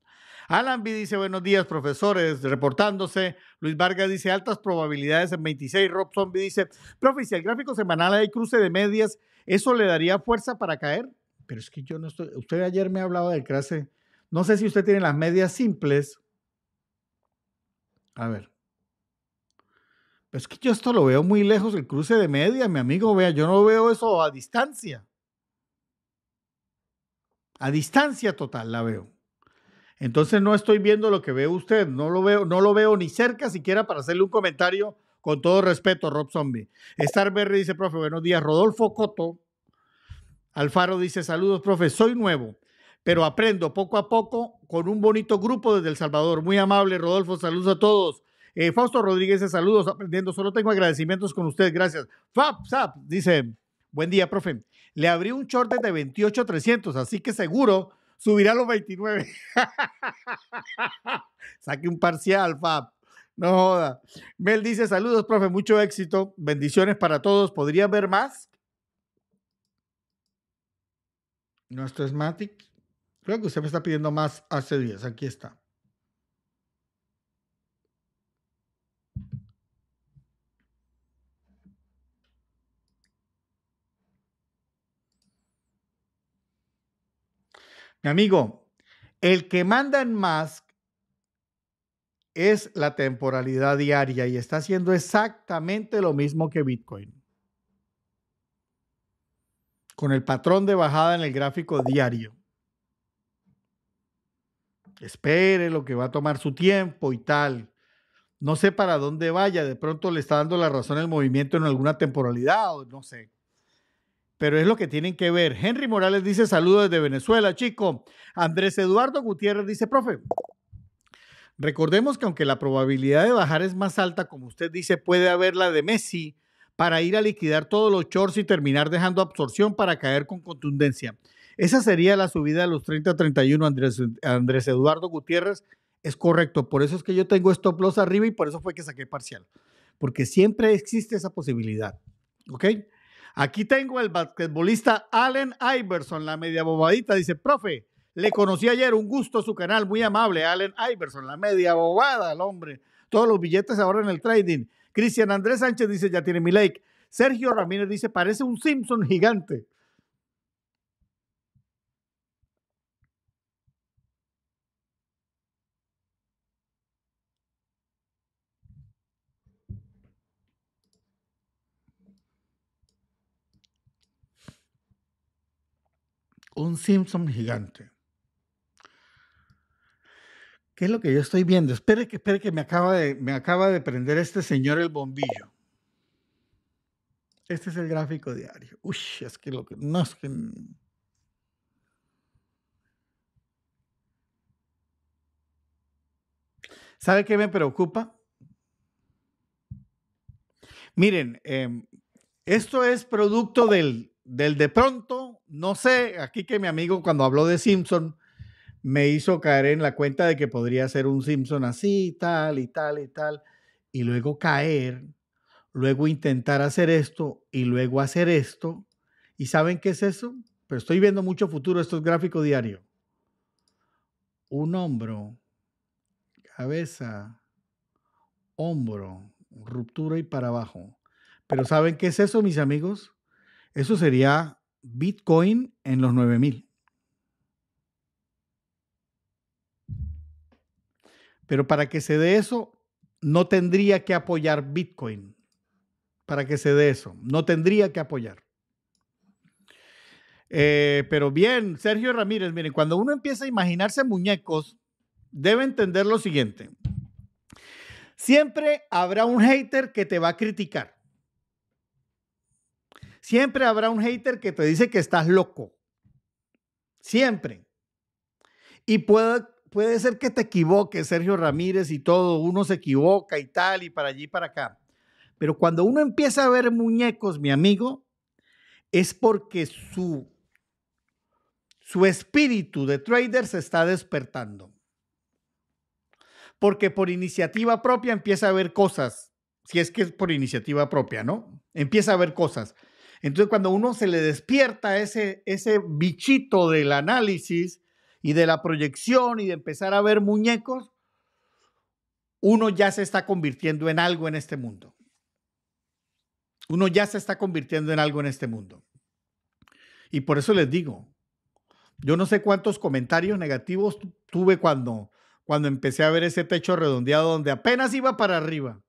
Alan B dice, buenos días, profesores, reportándose. Luis Vargas dice, altas probabilidades en 26. Rob Zombie dice, profe, si el gráfico semanal hay cruce de medias, ¿eso le daría fuerza para caer? Pero es que yo no estoy, usted ayer me hablaba del clase no sé si usted tiene las medias simples. A ver. Pero es que yo esto lo veo muy lejos, el cruce de medias, mi amigo. Vea, yo no veo eso a distancia. A distancia total la veo. Entonces no estoy viendo lo que ve usted, no lo veo, no lo veo ni cerca siquiera para hacerle un comentario con todo respeto, Rob Zombie. Starberry dice, profe, buenos días. Rodolfo Coto Alfaro dice, saludos, profe, soy nuevo pero aprendo poco a poco con un bonito grupo desde El Salvador. Muy amable, Rodolfo, saludos a todos. Eh, Fausto Rodríguez, saludos, aprendiendo. Solo tengo agradecimientos con usted, gracias. Fab, Zap, dice, buen día, profe. Le abrí un short de 28,300, así que seguro subirá a los 29. <laughs> Saque un parcial, Fab. No joda. Mel dice, saludos, profe, mucho éxito, bendiciones para todos. ¿Podría ver más? Nuestro Matic. Creo que usted me está pidiendo más hace 10. Aquí está. Mi amigo, el que manda en más es la temporalidad diaria y está haciendo exactamente lo mismo que Bitcoin. Con el patrón de bajada en el gráfico diario espere lo que va a tomar su tiempo y tal. No sé para dónde vaya, de pronto le está dando la razón el movimiento en alguna temporalidad o no sé. Pero es lo que tienen que ver. Henry Morales dice saludos desde Venezuela, chico. Andrés Eduardo Gutiérrez dice, profe, recordemos que aunque la probabilidad de bajar es más alta, como usted dice, puede haber la de Messi para ir a liquidar todos los shorts y terminar dejando absorción para caer con contundencia. Esa sería la subida de los 30-31, Andrés, Eduardo Gutiérrez. Es correcto, por eso es que yo tengo stop loss arriba y por eso fue que saqué parcial, porque siempre existe esa posibilidad. ¿Ok? Aquí tengo el basquetbolista Allen Iverson, la media bobadita. Dice, profe, le conocí ayer, un gusto su canal, muy amable, Allen Iverson, la media bobada, el hombre. Todos los billetes ahora en el trading. Cristian Andrés Sánchez dice, ya tiene mi like. Sergio Ramírez dice, parece un Simpson gigante. un Simpson gigante. ¿Qué es lo que yo estoy viendo? Espere que, espere que me, acaba de, me acaba de prender este señor el bombillo. Este es el gráfico diario. Uy, es que lo que. No, es que. ¿Sabe qué me preocupa? Miren, em, esto es producto del, del de pronto no sé, aquí que mi amigo cuando habló de Simpson me hizo caer en la cuenta de que podría ser un Simpson así, tal y tal y tal, y luego caer, luego intentar hacer esto y luego hacer esto. ¿Y saben qué es eso? Pero estoy viendo mucho futuro, esto es gráfico diario. Un hombro, cabeza, hombro, ruptura y para abajo. Pero ¿saben qué es eso, mis amigos? Eso sería Bitcoin en los 9000. Pero para que se dé eso, no tendría que apoyar Bitcoin. Para que se dé eso, no tendría que apoyar. Eh, pero bien, Sergio Ramírez, miren, cuando uno empieza a imaginarse muñecos, debe entender lo siguiente. Siempre habrá un hater que te va a criticar. Siempre habrá un hater que te dice que estás loco. Siempre. Y puede, puede ser que te equivoques, Sergio Ramírez y todo. Uno se equivoca y tal, y para allí, para acá. Pero cuando uno empieza a ver muñecos, mi amigo, es porque su, su espíritu de trader se está despertando. Porque por iniciativa propia empieza a ver cosas. Si es que es por iniciativa propia, ¿no? Empieza a ver cosas. Entonces, cuando uno se le despierta ese, ese bichito del análisis y de la proyección y de empezar a ver muñecos, uno ya se está convirtiendo en algo en este mundo. Uno ya se está convirtiendo en algo en este mundo. Y por eso les digo, yo no sé cuántos comentarios negativos tuve cuando, cuando empecé a ver ese techo redondeado donde apenas iba para arriba.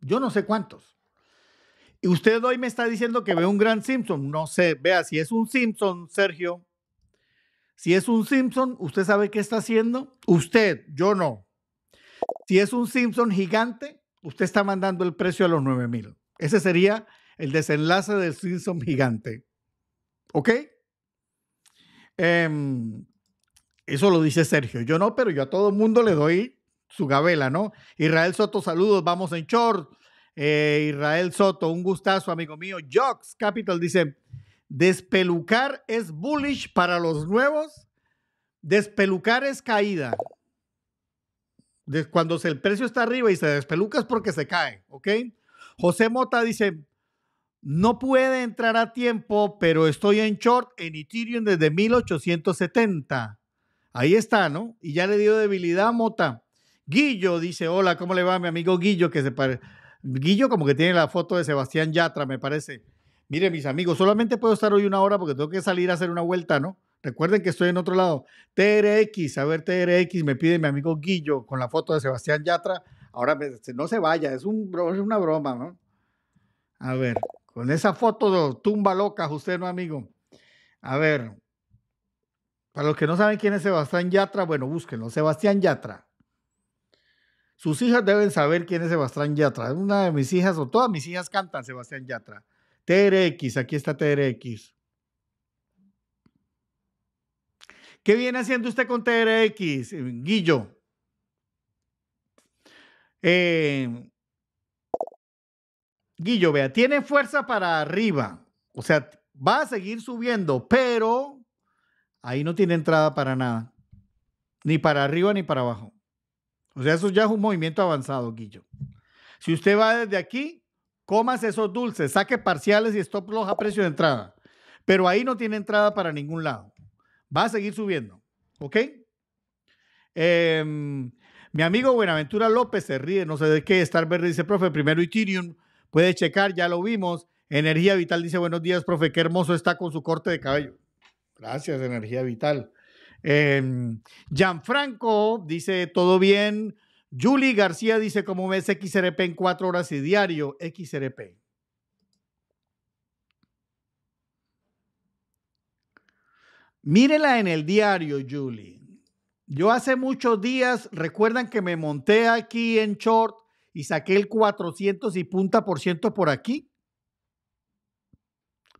Yo no sé cuántos. Y usted hoy me está diciendo que ve un gran Simpson. No sé, vea, si es un Simpson, Sergio, si es un Simpson, ¿usted sabe qué está haciendo? Usted, yo no. Si es un Simpson gigante, usted está mandando el precio a los 9 mil. Ese sería el desenlace del Simpson gigante. ¿Ok? Em, eso lo dice Sergio. Yo no, pero yo a todo el mundo le doy su gavela, ¿no? Israel Soto, saludos, vamos en short. Eh, Israel Soto, un gustazo, amigo mío. Jocks Capital dice: Despelucar es bullish para los nuevos. Despelucar es caída. cuando el precio está arriba y se despeluca es porque se cae, ¿ok? José Mota dice, no puede entrar a tiempo, pero estoy en short en Ethereum desde 1870. Ahí está, ¿no? Y ya le dio debilidad a Mota. Guillo dice, hola, ¿cómo le va mi amigo Guillo? Que se, Guillo como que tiene la foto de Sebastián Yatra, me parece. Mire, mis amigos, solamente puedo estar hoy una hora porque tengo que salir a hacer una vuelta, ¿no? Recuerden que estoy en otro lado. TRX, a ver, TRX, me pide mi amigo Guillo con la foto de Sebastián Yatra. Ahora no se vaya, es, es una broma, ¿no? A ver, con esa foto de tumba loca, usted, ¿no, amigo? A ver, para los que no saben quién es Sebastián Yatra, bueno, búsquenlo. Sebastián Yatra. Sus hijas deben saber quién es Sebastián Yatra. Una de mis hijas o todas mis hijas cantan Sebastián Yatra. TRX, aquí está TRX. ¿Qué viene haciendo usted con TRX, Guillo? Eh, Guillo, vea, tiene fuerza para arriba. O sea, va a seguir subiendo, pero ahí no tiene entrada para nada. Ni para arriba ni para abajo. O sea, eso ya es un movimiento avanzado, Guillo. Si usted va desde aquí, comas esos dulces, saque parciales y stop los a precio de entrada. Pero ahí no tiene entrada para ningún lado. Va a seguir subiendo. ¿Ok? Em, mi amigo Buenaventura López se ríe, no sé de qué. estar Verde dice, profe, primero Ethereum. Puede checar, ya lo vimos. Energía Vital dice, buenos días, profe, qué hermoso está con su corte de cabello. Gracias, Energía Vital. Em, Gianfranco dice, todo bien. Julie García dice, ¿cómo ves XRP en cuatro horas y diario? XRP. Mírela en el diario, Julie. Yo hace muchos días, recuerdan que me monté aquí en short y saqué el 400 y punta por ciento por aquí.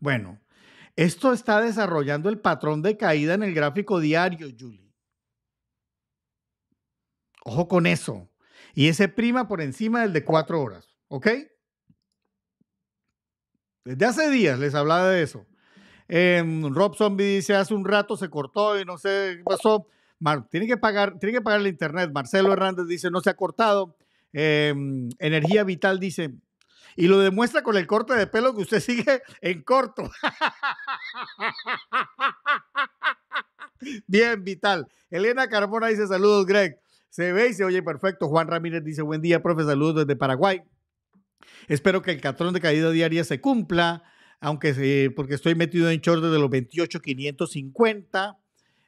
Bueno, esto está desarrollando el patrón de caída en el gráfico diario, Julie. Ojo con eso. Y ese prima por encima del de cuatro horas, ¿ok? Desde hace días les hablaba de eso. Em, Rob Zombie dice, hace un rato se cortó y no sé qué pasó. Mar, tiene, que pagar, tiene que pagar el internet. Marcelo Hernández dice, no se ha cortado. Em, Energía Vital dice, y lo demuestra con el corte de pelo que usted sigue en corto. Bien, vital. Elena Carmona dice saludos, Greg. Se ve y se oye perfecto. Juan Ramírez dice buen día, profe, saludos desde Paraguay. Espero que el catrón de caída diaria se cumpla, aunque eh, porque estoy metido en short de los 28,550.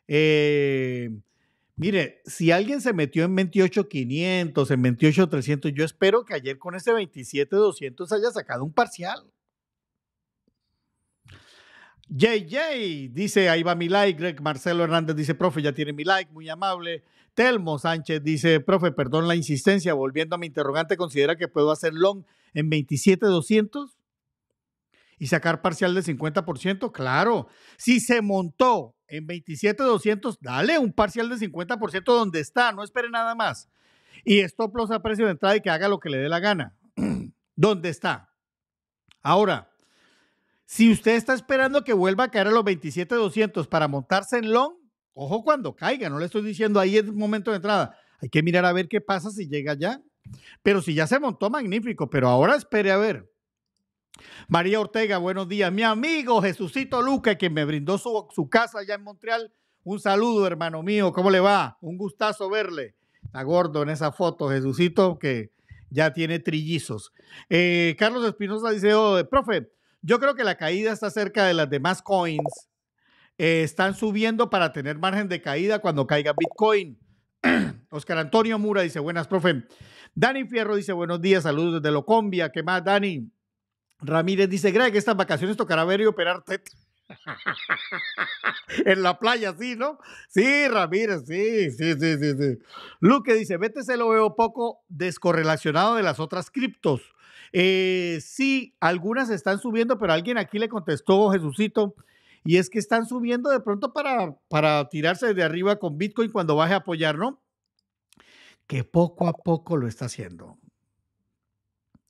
Eh, Mire, si alguien se metió en 28.500, en 28.300, yo espero que ayer con ese 27.200 haya sacado un parcial. JJ dice, ahí va mi like. Greg Marcelo Hernández dice, profe, ya tiene mi like, muy amable. Telmo Sánchez dice, profe, perdón la insistencia, volviendo a mi interrogante, ¿considera que puedo hacer long en 27,200 y sacar parcial de 50%? Claro, si se montó en 27,200, dale un parcial de 50% donde está, no espere nada más. Y stop los a precio de entrada y que haga lo que le dé la gana. <clears throat> ¿Dónde está? Ahora, si usted está esperando que vuelva a caer a los 27,200 para montarse en long, ojo cuando caiga, no le estoy diciendo ahí es el momento de entrada. Hay que mirar a ver qué pasa si llega ya. Pero si ya se montó, magnífico, pero ahora espere a ver. María Ortega, buenos días. Mi amigo Jesucito Luca, que me brindó su, casa allá en Montreal. Un saludo, hermano mío. ¿Cómo le va? Un gustazo verle. Está gordo en esa foto, Jesucito, que ya tiene trillizos. Eh, Carlos Espinosa dice, oh, profe, yo creo que la caída está cerca de las demás coins. Eh, están subiendo para tener margen de caída cuando caiga Bitcoin. <clears throat> Oscar Antonio Mura dice, buenas, profe. Dani Fierro dice, buenos días, saludos desde Locombia. ¿Qué más, Dani? Ramírez dice, Greg, estas vacaciones tocará ver y operar <laughs> en la playa, sí, ¿no? Sí, Ramírez, sí, sí, sí, sí, sí. Luke dice, vete, se lo veo poco descorrelacionado de las otras criptos. Eh, sí, algunas están subiendo, pero alguien aquí le contestó, Jesucito, y es que están subiendo de pronto para, para tirarse de arriba con Bitcoin cuando baje a apoyar, ¿no? Que poco a poco lo está haciendo.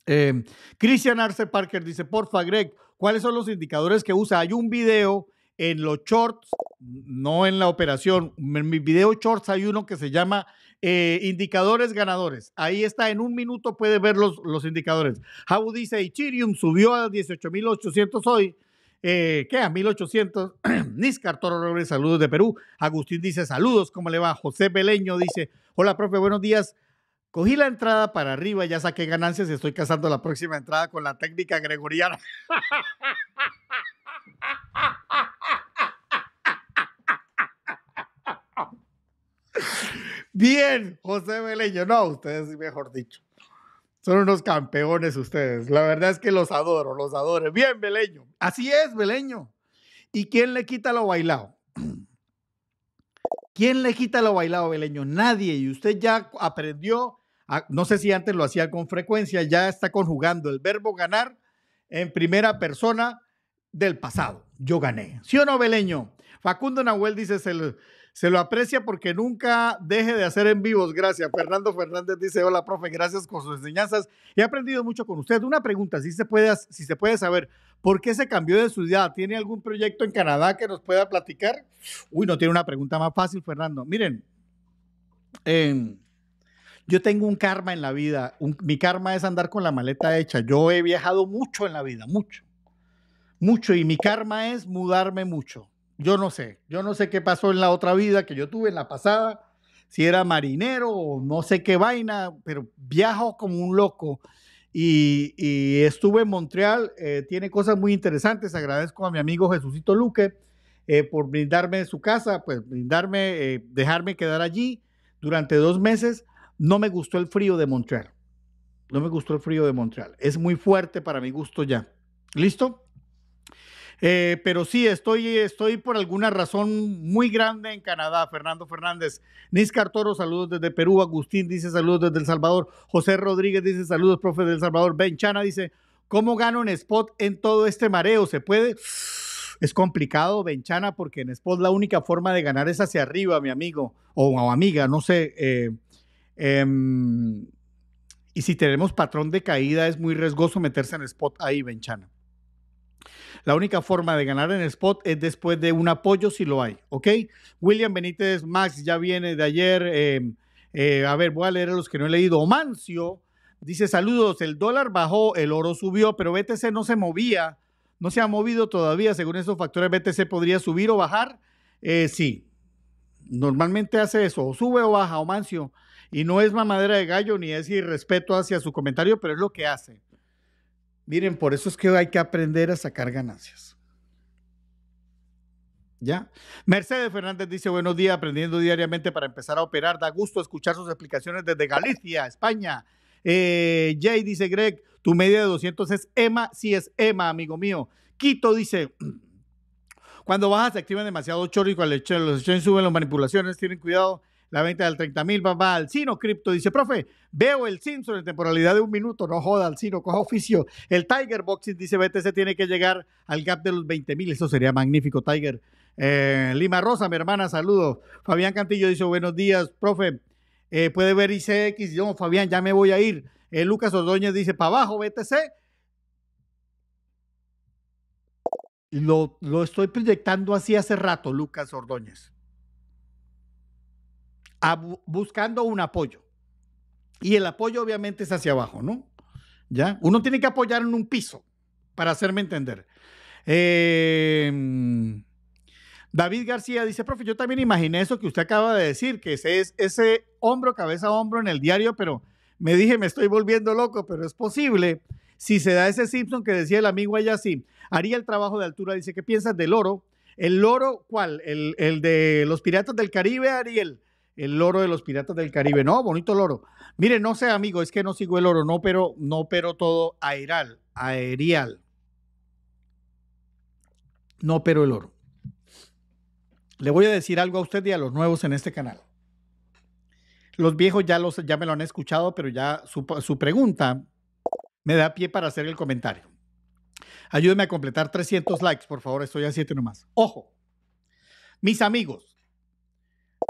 Em, Cristian Arce Parker dice, porfa, Greg, ¿cuáles son los indicadores que usa? Hay un video en los shorts, no en la operación, en mi video shorts hay uno que se llama eh, indicadores ganadores. Ahí está, en un minuto puede ver los, indicadores. Jabu dice, Ethereum subió a 18.800 hoy. Eh, ¿Qué? A 1800. <clears throat> Niscar Toro Robles, saludos de Perú. Agustín dice, saludos, ¿cómo le va? José Beleño dice, hola, profe, buenos días. Cogí la entrada para arriba, ya saqué ganancias y estoy cazando la próxima entrada con la técnica gregoriana. <laughs> Bien, José Beleño. No, ustedes, mejor dicho. Son unos campeones ustedes. La verdad es que los adoro, los adoro. Bien, Beleño. Así es, Beleño. ¿Y quién le quita lo bailado? <clears throat> ¿Quién le quita lo bailado, Beleño? Nadie. Y usted ya aprendió Ah, no sé si antes lo hacía con frecuencia, ya está conjugando el verbo ganar en primera persona del pasado. Yo gané. ¿Sí o no, Beleño? Facundo Nahuel dice, se lo, se lo aprecia porque nunca deje de hacer en vivos. Gracias. Fernando Fernández dice, hola, profe, gracias por sus enseñanzas. He aprendido mucho con usted. Una pregunta, si se puede, si se puede saber, ¿por qué se cambió de ciudad? ¿Tiene algún proyecto en Canadá que nos pueda platicar? Uy, no tiene una pregunta más fácil, Fernando. Miren, yo tengo un karma en la vida. mi karma es andar con la maleta hecha. Yo he viajado mucho en la vida, mucho. Mucho. Y mi karma es mudarme mucho. Yo no sé. Yo no sé qué pasó en la otra vida que yo tuve, en la pasada. Si era marinero o no sé qué vaina, pero viajo como un loco. Y, estuve en Montreal. Eh, tiene cosas muy interesantes. Agradezco a mi amigo Jesucito Luque. Eh, por brindarme su casa, pues brindarme, eh, dejarme quedar allí durante dos meses no me gustó el frío de Montreal. No me gustó el frío de Montreal. Es muy fuerte para mi gusto ya. ¿Listo? Eh, pero sí, estoy, estoy por alguna razón muy grande en Canadá. Fernando Fernández, Niscar Toro, saludos desde Perú. Agustín dice saludos desde El Salvador. José Rodríguez dice saludos, profe del Salvador. Ben Chana dice, ¿cómo gano en spot en todo este mareo? ¿Se puede? Es complicado, Benchana, porque en spot la única forma de ganar es hacia arriba, mi amigo o, amiga, no sé. Eh, Em, y si tenemos patrón de caída, es muy riesgoso meterse en el spot ahí, Benchana. La única forma de ganar en spot es después de un apoyo si lo hay, ¿ok? William Benítez, Max ya viene de ayer. Em, eh, a ver, voy a leer a los que no he leído. Mancio dice saludos, el dólar bajó, el oro subió, pero BTC no se movía, no se ha movido todavía. Según esos factores, BTC podría subir o bajar. Eh, sí, normalmente hace eso, sube o baja, o Mancio. Y no es mamadera de gallo ni es irrespeto hacia su comentario, pero es lo que hace. Miren, por eso es que hay que aprender a sacar ganancias. ¿Ya? Mercedes Fernández dice, buenos días, aprendiendo diariamente para empezar a operar. Da gusto escuchar sus explicaciones desde Galicia, España. Eh, Jay dice, Greg, tu media de 200 es EMA, sí es EMA, amigo mío. Quito dice, cuando bajas se activan demasiado choricos, los exchanges suben las manipulaciones, tienen cuidado la venta del 30 mil, al Sino Cripto dice, profe, veo el Simpson en temporalidad de un minuto, no joda, al Sino, coja oficio. El Tiger Boxing dice, BTC tiene que llegar al gap de los 20 mil, eso sería magnífico, Tiger. Eh, Lima Rosa, mi hermana, saludos. Fabián Cantillo dice, buenos días, profe. Eh, puede ver ICX, yo, Fabián, ya me voy a ir. Eh, Lucas Ordóñez dice, para abajo, BTC. Lo, lo estoy proyectando así hace rato, Lucas Ordóñez buscando un apoyo. Y el apoyo obviamente es hacia abajo, ¿no? ¿Ya? Uno tiene que apoyar en un piso, para hacerme entender. Em, David García dice, profe, yo también imaginé eso que usted acaba de decir, que ese es ese hombro, cabeza, hombro en el diario, pero me dije, me estoy volviendo loco, pero es posible. Si se da ese Simpson que decía el amigo allá, sí haría el trabajo de altura. Dice, ¿qué piensas del oro? ¿El oro cuál? ¿El, el de los piratas del Caribe, Ariel? el loro de los piratas del Caribe. No, bonito loro. Mire, no sé, amigo, es que no sigo el oro. no, pero no, pero todo aeral, aerial. No, pero el oro. Le voy a decir algo a usted y a los nuevos en este canal. Los viejos ya, los, ya me lo han escuchado, pero ya su, su pregunta me da pie para hacer el comentario. Ayúdenme a completar 300 likes, por favor, estoy a 7 nomás. Ojo, mis amigos,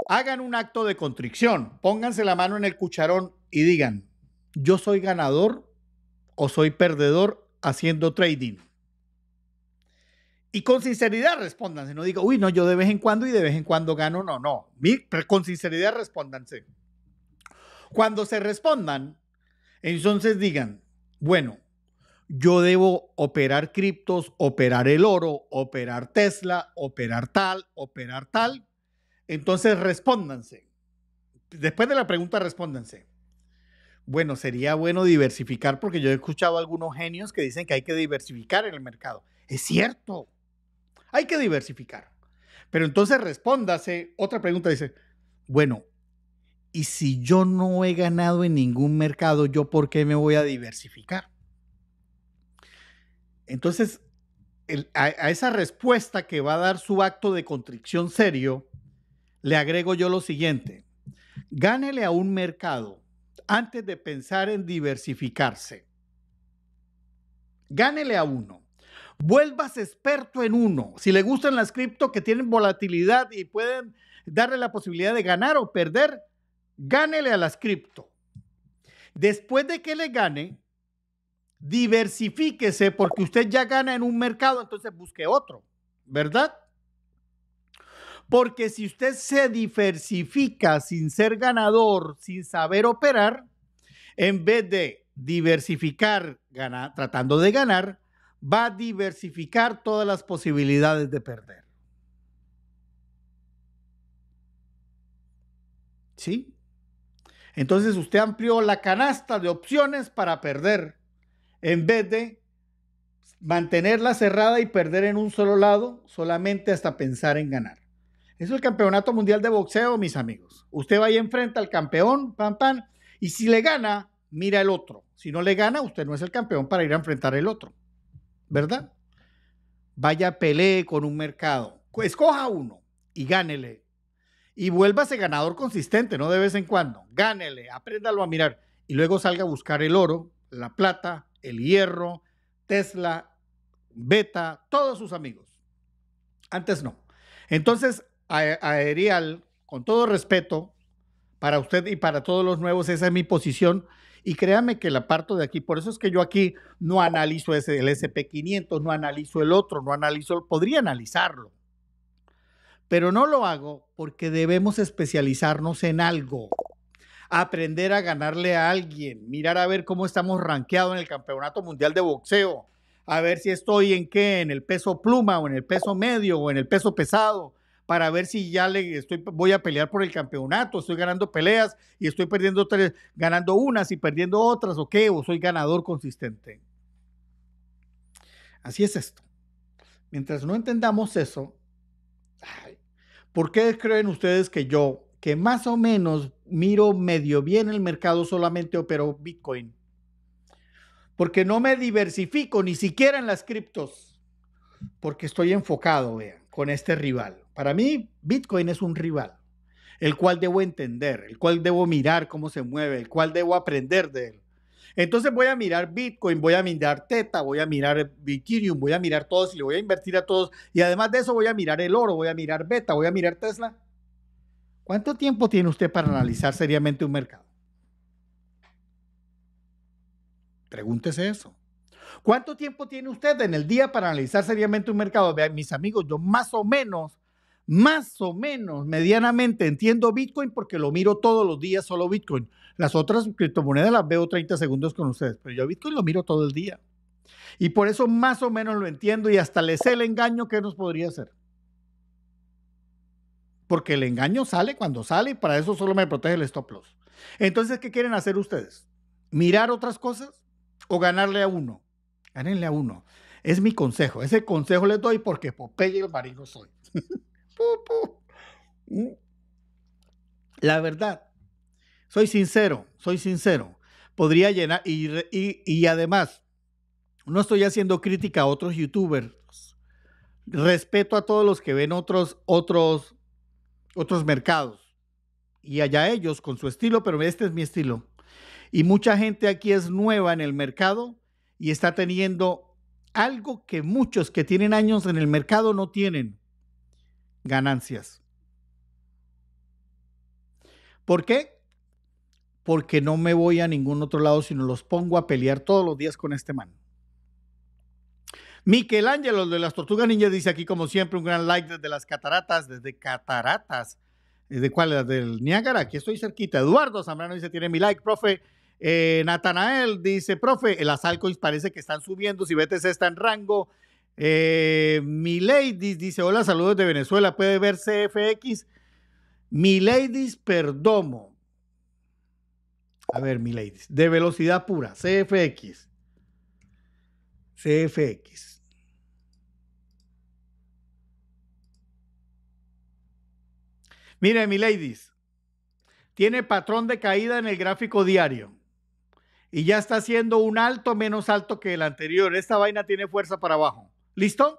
hagan un acto de contrición, pónganse la mano en el cucharón y digan, yo soy ganador o soy perdedor haciendo trading. Y con sinceridad respóndanse, no digo, uy, no, yo de vez en cuando y de vez en cuando gano, no, no, con sinceridad respondanse Cuando se respondan, entonces digan, bueno, yo debo operar criptos, operar el oro, operar Tesla, operar tal, operar tal, entonces, respóndanse. Después de la pregunta, respóndanse. Bueno, sería bueno diversificar porque yo he escuchado a algunos genios que dicen que hay que diversificar en el mercado. Es cierto. Hay que diversificar. Pero entonces respóndase. Otra pregunta dice, bueno, ¿y si yo no he ganado en ningún mercado, yo por qué me voy a diversificar? Entonces, a, a, esa respuesta que va a dar su acto de contrición serio, le agrego yo lo siguiente. Gánele a un mercado antes de pensar en diversificarse. Gánele a uno. Vuelvas experto en uno. Si le gustan las cripto que tienen volatilidad y pueden darle la posibilidad de ganar o perder, gánele a las cripto. Después de que le gane, diversifíquese porque usted ya gana en un mercado, entonces busque otro, ¿verdad? Porque si usted se diversifica sin ser ganador, sin saber operar, en vez de diversificar tratando de ganar, va a diversificar todas las posibilidades de perder. ¿Sí? Entonces usted amplió la canasta de opciones para perder, en vez de mantenerla cerrada y perder en un solo lado solamente hasta pensar en ganar es el campeonato mundial de boxeo, mis amigos. Usted va y enfrenta al campeón, pam, pam, y si le gana, mira el otro. Si no le gana, usted no es el campeón para ir a enfrentar el otro, ¿verdad? Vaya, pelee con un mercado, escoja uno y gánele. Y vuélvase ganador consistente, no de vez en cuando. Gánele, apréndalo a mirar. Y luego salga a buscar el oro, la plata, el hierro, Tesla, Beta, todos sus amigos. Antes no. Entonces, aerial, con todo respeto, para usted y para todos los nuevos, esa es mi posición. Y créanme que la parto de aquí. Por eso es que yo aquí no analizo ese, el SP500, no analizo el otro, no analizo, podría analizarlo. Pero no lo hago porque debemos especializarnos en algo. Aprender a ganarle a alguien, mirar a ver cómo estamos rankeados en el Campeonato Mundial de Boxeo, a ver si estoy en qué, en el peso pluma o en el peso medio o en el peso pesado para ver si ya le estoy, voy a pelear por el campeonato, estoy ganando peleas y estoy perdiendo tres, ganando unas y perdiendo otras, o qué, o soy ganador consistente. Así es esto. Mientras no entendamos eso, ¿por qué creen ustedes que yo, que más o menos miro medio bien el mercado, solamente opero Bitcoin? Porque no me diversifico ni siquiera en las criptos, porque estoy enfocado, vean, con este rival. Para mí, Bitcoin es un rival, el cual debo entender, el cual debo mirar cómo se mueve, el cual debo aprender de él. Entonces voy a mirar Bitcoin, voy a mirar Teta, voy a mirar Ethereum, voy a mirar todos y le voy a invertir a todos. Y además de eso voy a mirar el oro, voy a mirar Beta, voy a mirar Tesla. ¿Cuánto tiempo tiene usted para analizar seriamente un mercado? Pregúntese eso. ¿Cuánto tiempo tiene usted en el día para analizar seriamente un mercado? Vean, mis amigos, yo más o menos más o menos medianamente entiendo Bitcoin porque lo miro todos los días solo Bitcoin. Las otras criptomonedas las veo 30 segundos con ustedes, pero yo Bitcoin lo miro todo el día. Y por eso más o menos lo entiendo y hasta le sé el engaño que nos podría hacer. Porque el engaño sale cuando sale y para eso solo me protege el stop loss. Entonces, ¿qué quieren hacer ustedes? ¿Mirar otras cosas o ganarle a uno? Gánenle a uno. Es mi consejo. Ese consejo les doy porque Popeye el marido soy. <laughs> La verdad, soy sincero, soy sincero. Podría llenar, y, y además, no estoy haciendo crítica a otros youtubers. Respeto a todos los que ven otros, otros, otros mercados. Y allá ellos con su estilo, pero este es mi estilo. Y mucha gente aquí es nueva en el mercado y está teniendo algo que muchos que tienen años en el mercado no tienen ganancias. ¿Por qué? Porque no me voy a ningún otro lado, sino los pongo a pelear todos los días con este man. Michelangelo de las Tortugas niñas dice aquí, como siempre, un gran like desde las cataratas, desde cataratas. ¿De cuál? Del Niágara, aquí estoy cerquita. Eduardo Zambrano dice, tiene mi like, profe. Eh, Natanael dice, profe, el altcoins parece que están subiendo, si se está en rango, eh, Miladies dice: Hola, saludos de Venezuela. Puede ver CFX. ladies Perdomo. A ver, mi ladies. De velocidad pura. CFX. CFX. Mire, ladies Tiene patrón de caída en el gráfico diario y ya está haciendo un alto menos alto que el anterior. Esta vaina tiene fuerza para abajo. ¿Listo?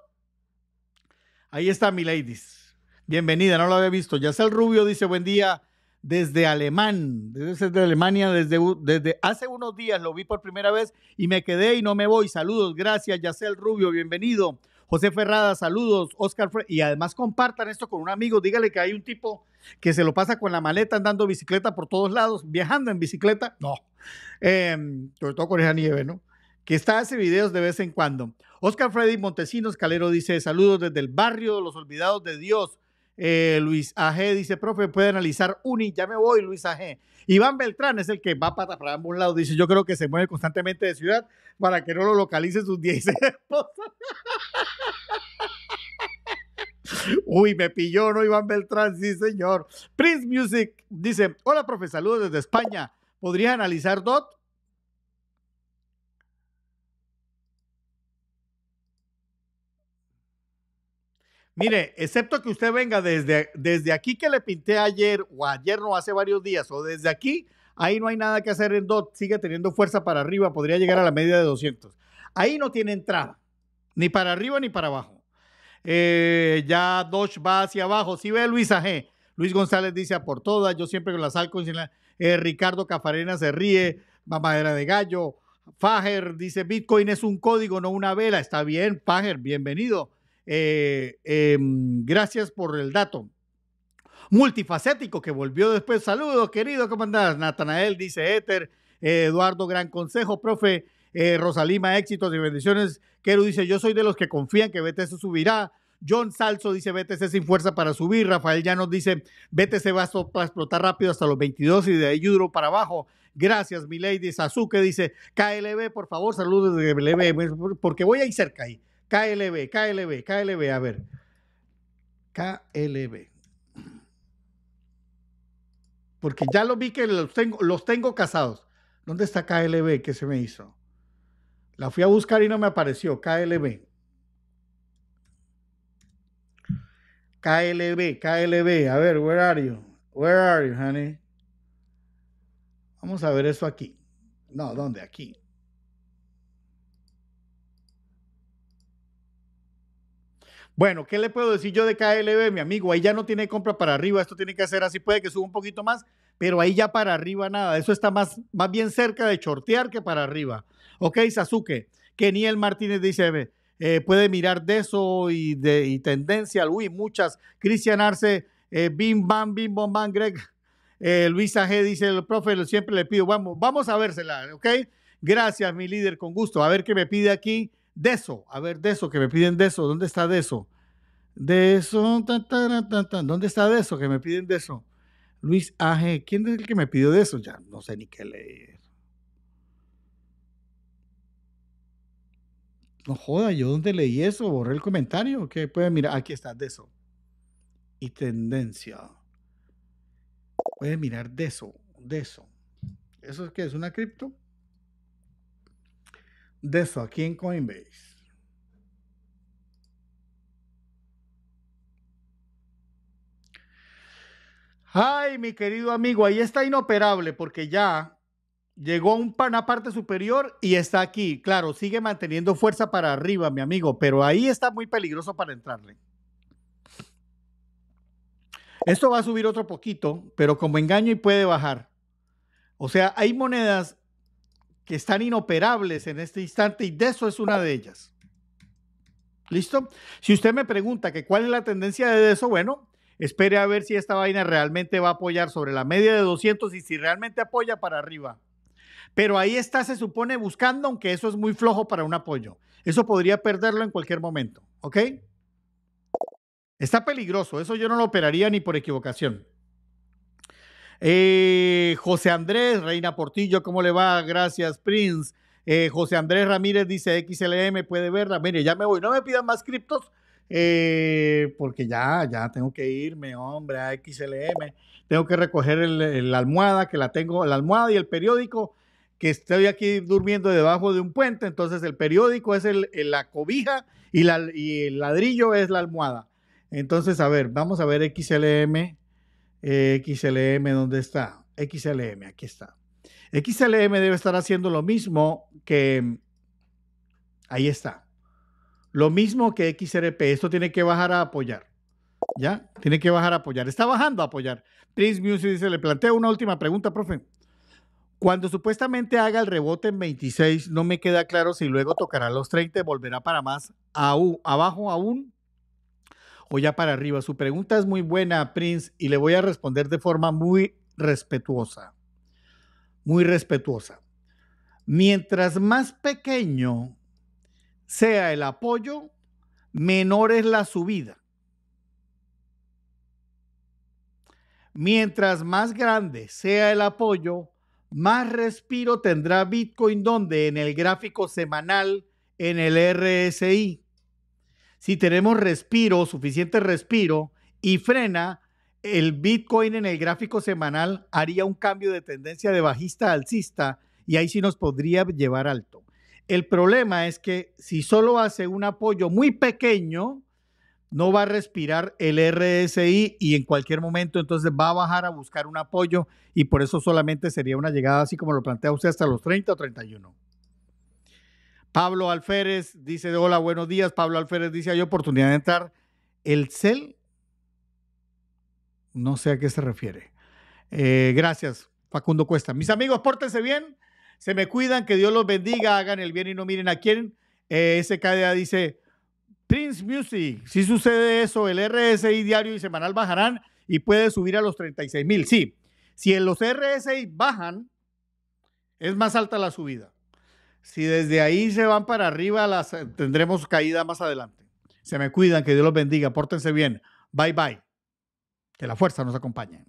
Ahí está, mi ladies. Bienvenida, no lo había visto. Yacel Rubio dice buen día desde Alemán, desde Alemania, desde, desde hace unos días lo vi por primera vez y me quedé y no me voy. Saludos, gracias, Yacel Rubio, bienvenido. José Ferrada, saludos, Oscar y además compartan esto con un amigo, dígale que hay un tipo que se lo pasa con la maleta andando bicicleta por todos lados, viajando en bicicleta, no, em, sobre todo con esa nieve, ¿no? que está hace videos de vez en cuando. Oscar Freddy Montesinos Calero dice, saludos desde el barrio Los Olvidados de Dios. Eh, Luis AG dice, profe, puede analizar Uni, ya me voy, Luis AG. Iván Beltrán es el que va para, para ambos lados, dice, yo creo que se mueve constantemente de ciudad para que no lo localicen sus 10 <laughs> esposas. Uy, me pilló, ¿no? Iván Beltrán, sí, señor. Prince Music dice, hola, profe, saludos desde España. podría analizar DOT? Mire, excepto que usted venga desde, desde aquí que le pinté ayer, o ayer no, hace varios días, o desde aquí, ahí no hay nada que hacer en DOT, sigue teniendo fuerza para arriba, podría llegar a la media de 200. Ahí no tiene entrada, ni para arriba ni para abajo. Eh, ya Dodge va hacia abajo. Si ve Luis G. Luis González dice a por todas, yo siempre con la salgo, eh, Ricardo Cafarena se ríe, mamadera de gallo. Fager dice, Bitcoin es un código, no una vela. Está bien, Fager, bienvenido. Eh, em, gracias por el dato. Multifacético que volvió después. Saludos, querido, ¿cómo andás? Natanael dice Éter. Eh, Eduardo, gran consejo, profe. Eh, Rosalima, éxitos y bendiciones. Quero dice: Yo soy de los que confían que BTC subirá. John Salso dice BTC sin fuerza para subir. Rafael Llanos dice BTC va a explotar rápido hasta los 22 y de ahí Yudro para abajo. Gracias, mi Milady. Sasuke dice KLB, por favor, saludos de KLB, pues, porque voy ahí cerca ahí. KLB, KLB, KLB, a ver. KLB. Porque ya lo vi que los tengo, los tengo casados. ¿Dónde está KLB ¿qué se me hizo? La fui a buscar y no me apareció. KLB. KLB, KLB. A ver, where are you? Where are you, honey? Vamos a ver eso aquí. No, ¿dónde? Aquí. Bueno, ¿qué le puedo decir yo de KLB, mi amigo? Ahí ya no tiene compra para arriba, esto tiene que hacer así, puede que suba un poquito más, pero ahí ya para arriba nada, eso está más, más bien cerca de chortear que para arriba. Ok, Sasuke, Keniel Martínez dice, eh, puede mirar de eso y, de, tendencia, Luis. muchas. Cristian Arce, eh, bim, bam, bim, bom, bam, Greg. <laughs> Eh, Luis Luisa dice, el profe, siempre le pido, vamos, vamos a vérsela, ¿ok? Gracias, mi líder, con gusto. A ver qué me pide aquí de eso, a ver, de eso, que me piden de eso, ¿dónde está de eso? De eso, tan, tan, tan, tan. ¿dónde está de eso? Que me piden de eso. Luis A.G., ¿quién es el que me pidió de eso? Ya no sé ni qué leer. No joda, yo dónde leí eso, borré el comentario. ¿Qué puede mirar, aquí está de eso. Y tendencia. Puede mirar de eso, de eso. ¿Eso es que es una cripto? de eso aquí en Coinbase. Ay, mi querido amigo, ahí está inoperable porque ya llegó a una parte superior y está aquí. Claro, sigue manteniendo fuerza para arriba, mi amigo, pero ahí está muy peligroso para entrarle. Esto va a subir otro poquito, pero como engaño y puede bajar. O sea, hay monedas que están inoperables en este instante y de eso es una de ellas. ¿Listo? Si usted me pregunta que cuál es la tendencia de eso, bueno, espere a ver si esta vaina realmente va a apoyar sobre la media de 200 y si realmente apoya para arriba. Pero ahí está, se supone, buscando, aunque eso es muy flojo para un apoyo. Eso podría perderlo en cualquier momento, ¿ok? Está peligroso, eso yo no lo operaría ni por equivocación. Eh, José Andrés, Reina Portillo, ¿cómo le va? Gracias, Prince. Eh, José Andrés Ramírez dice XLM, puede verla. Mire, ya me voy, no me pidan más criptos. Eh, porque ya, ya tengo que irme, hombre, a XLM. Tengo que recoger la almohada, que la tengo, la almohada y el periódico, que estoy aquí durmiendo debajo de un puente. Entonces, el periódico es la cobija y el ladrillo es la almohada. Entonces, a ver, vamos a ver XLM. XLM, ¿dónde está? XLM, aquí está. XLM debe estar haciendo lo mismo que... Ahí está. Lo mismo que XRP. Esto tiene que bajar a apoyar. ¿Ya? Tiene que bajar a apoyar. Está bajando a apoyar. Prince Music dice, le planteo una última pregunta, profe. Cuando supuestamente haga el rebote en 26, no me queda claro si luego tocará los 30 volverá para más aún, abajo aún o ya para arriba. Su pregunta es muy buena, Prince, y le voy a responder de forma muy respetuosa. Muy respetuosa. Mientras más pequeño sea el apoyo, menor es la subida. Mientras más grande sea el apoyo, más respiro tendrá Bitcoin donde en el gráfico semanal en el RSI si tenemos respiro, suficiente respiro y frena, el Bitcoin en el gráfico semanal haría un cambio de tendencia de bajista a alcista y ahí sí nos podría llevar alto. El problema es que si solo hace un apoyo muy pequeño, no va a respirar el RSI y en cualquier momento entonces va a bajar a buscar un apoyo y por eso solamente sería una llegada así como lo plantea usted hasta los 30 o 31. Pablo Alférez dice, hola, buenos días. Pablo Alférez dice, hay oportunidad de entrar. El CEL, no sé a qué se refiere. Eh, gracias, Facundo Cuesta. Mis amigos, pórtense bien, se me cuidan, que Dios los bendiga, hagan el bien y no miren a quién. Eh, SKDA dice, Prince Music, si sucede eso, el RSI diario y semanal bajarán y puede subir a los 36 mil. Sí, si los RSI bajan, es más alta la subida. Si desde ahí se van para arriba, las, eh, tendremos caída más adelante. Se me cuidan, que Dios los bendiga, pórtense bien. Bye bye. Que la fuerza nos acompañe.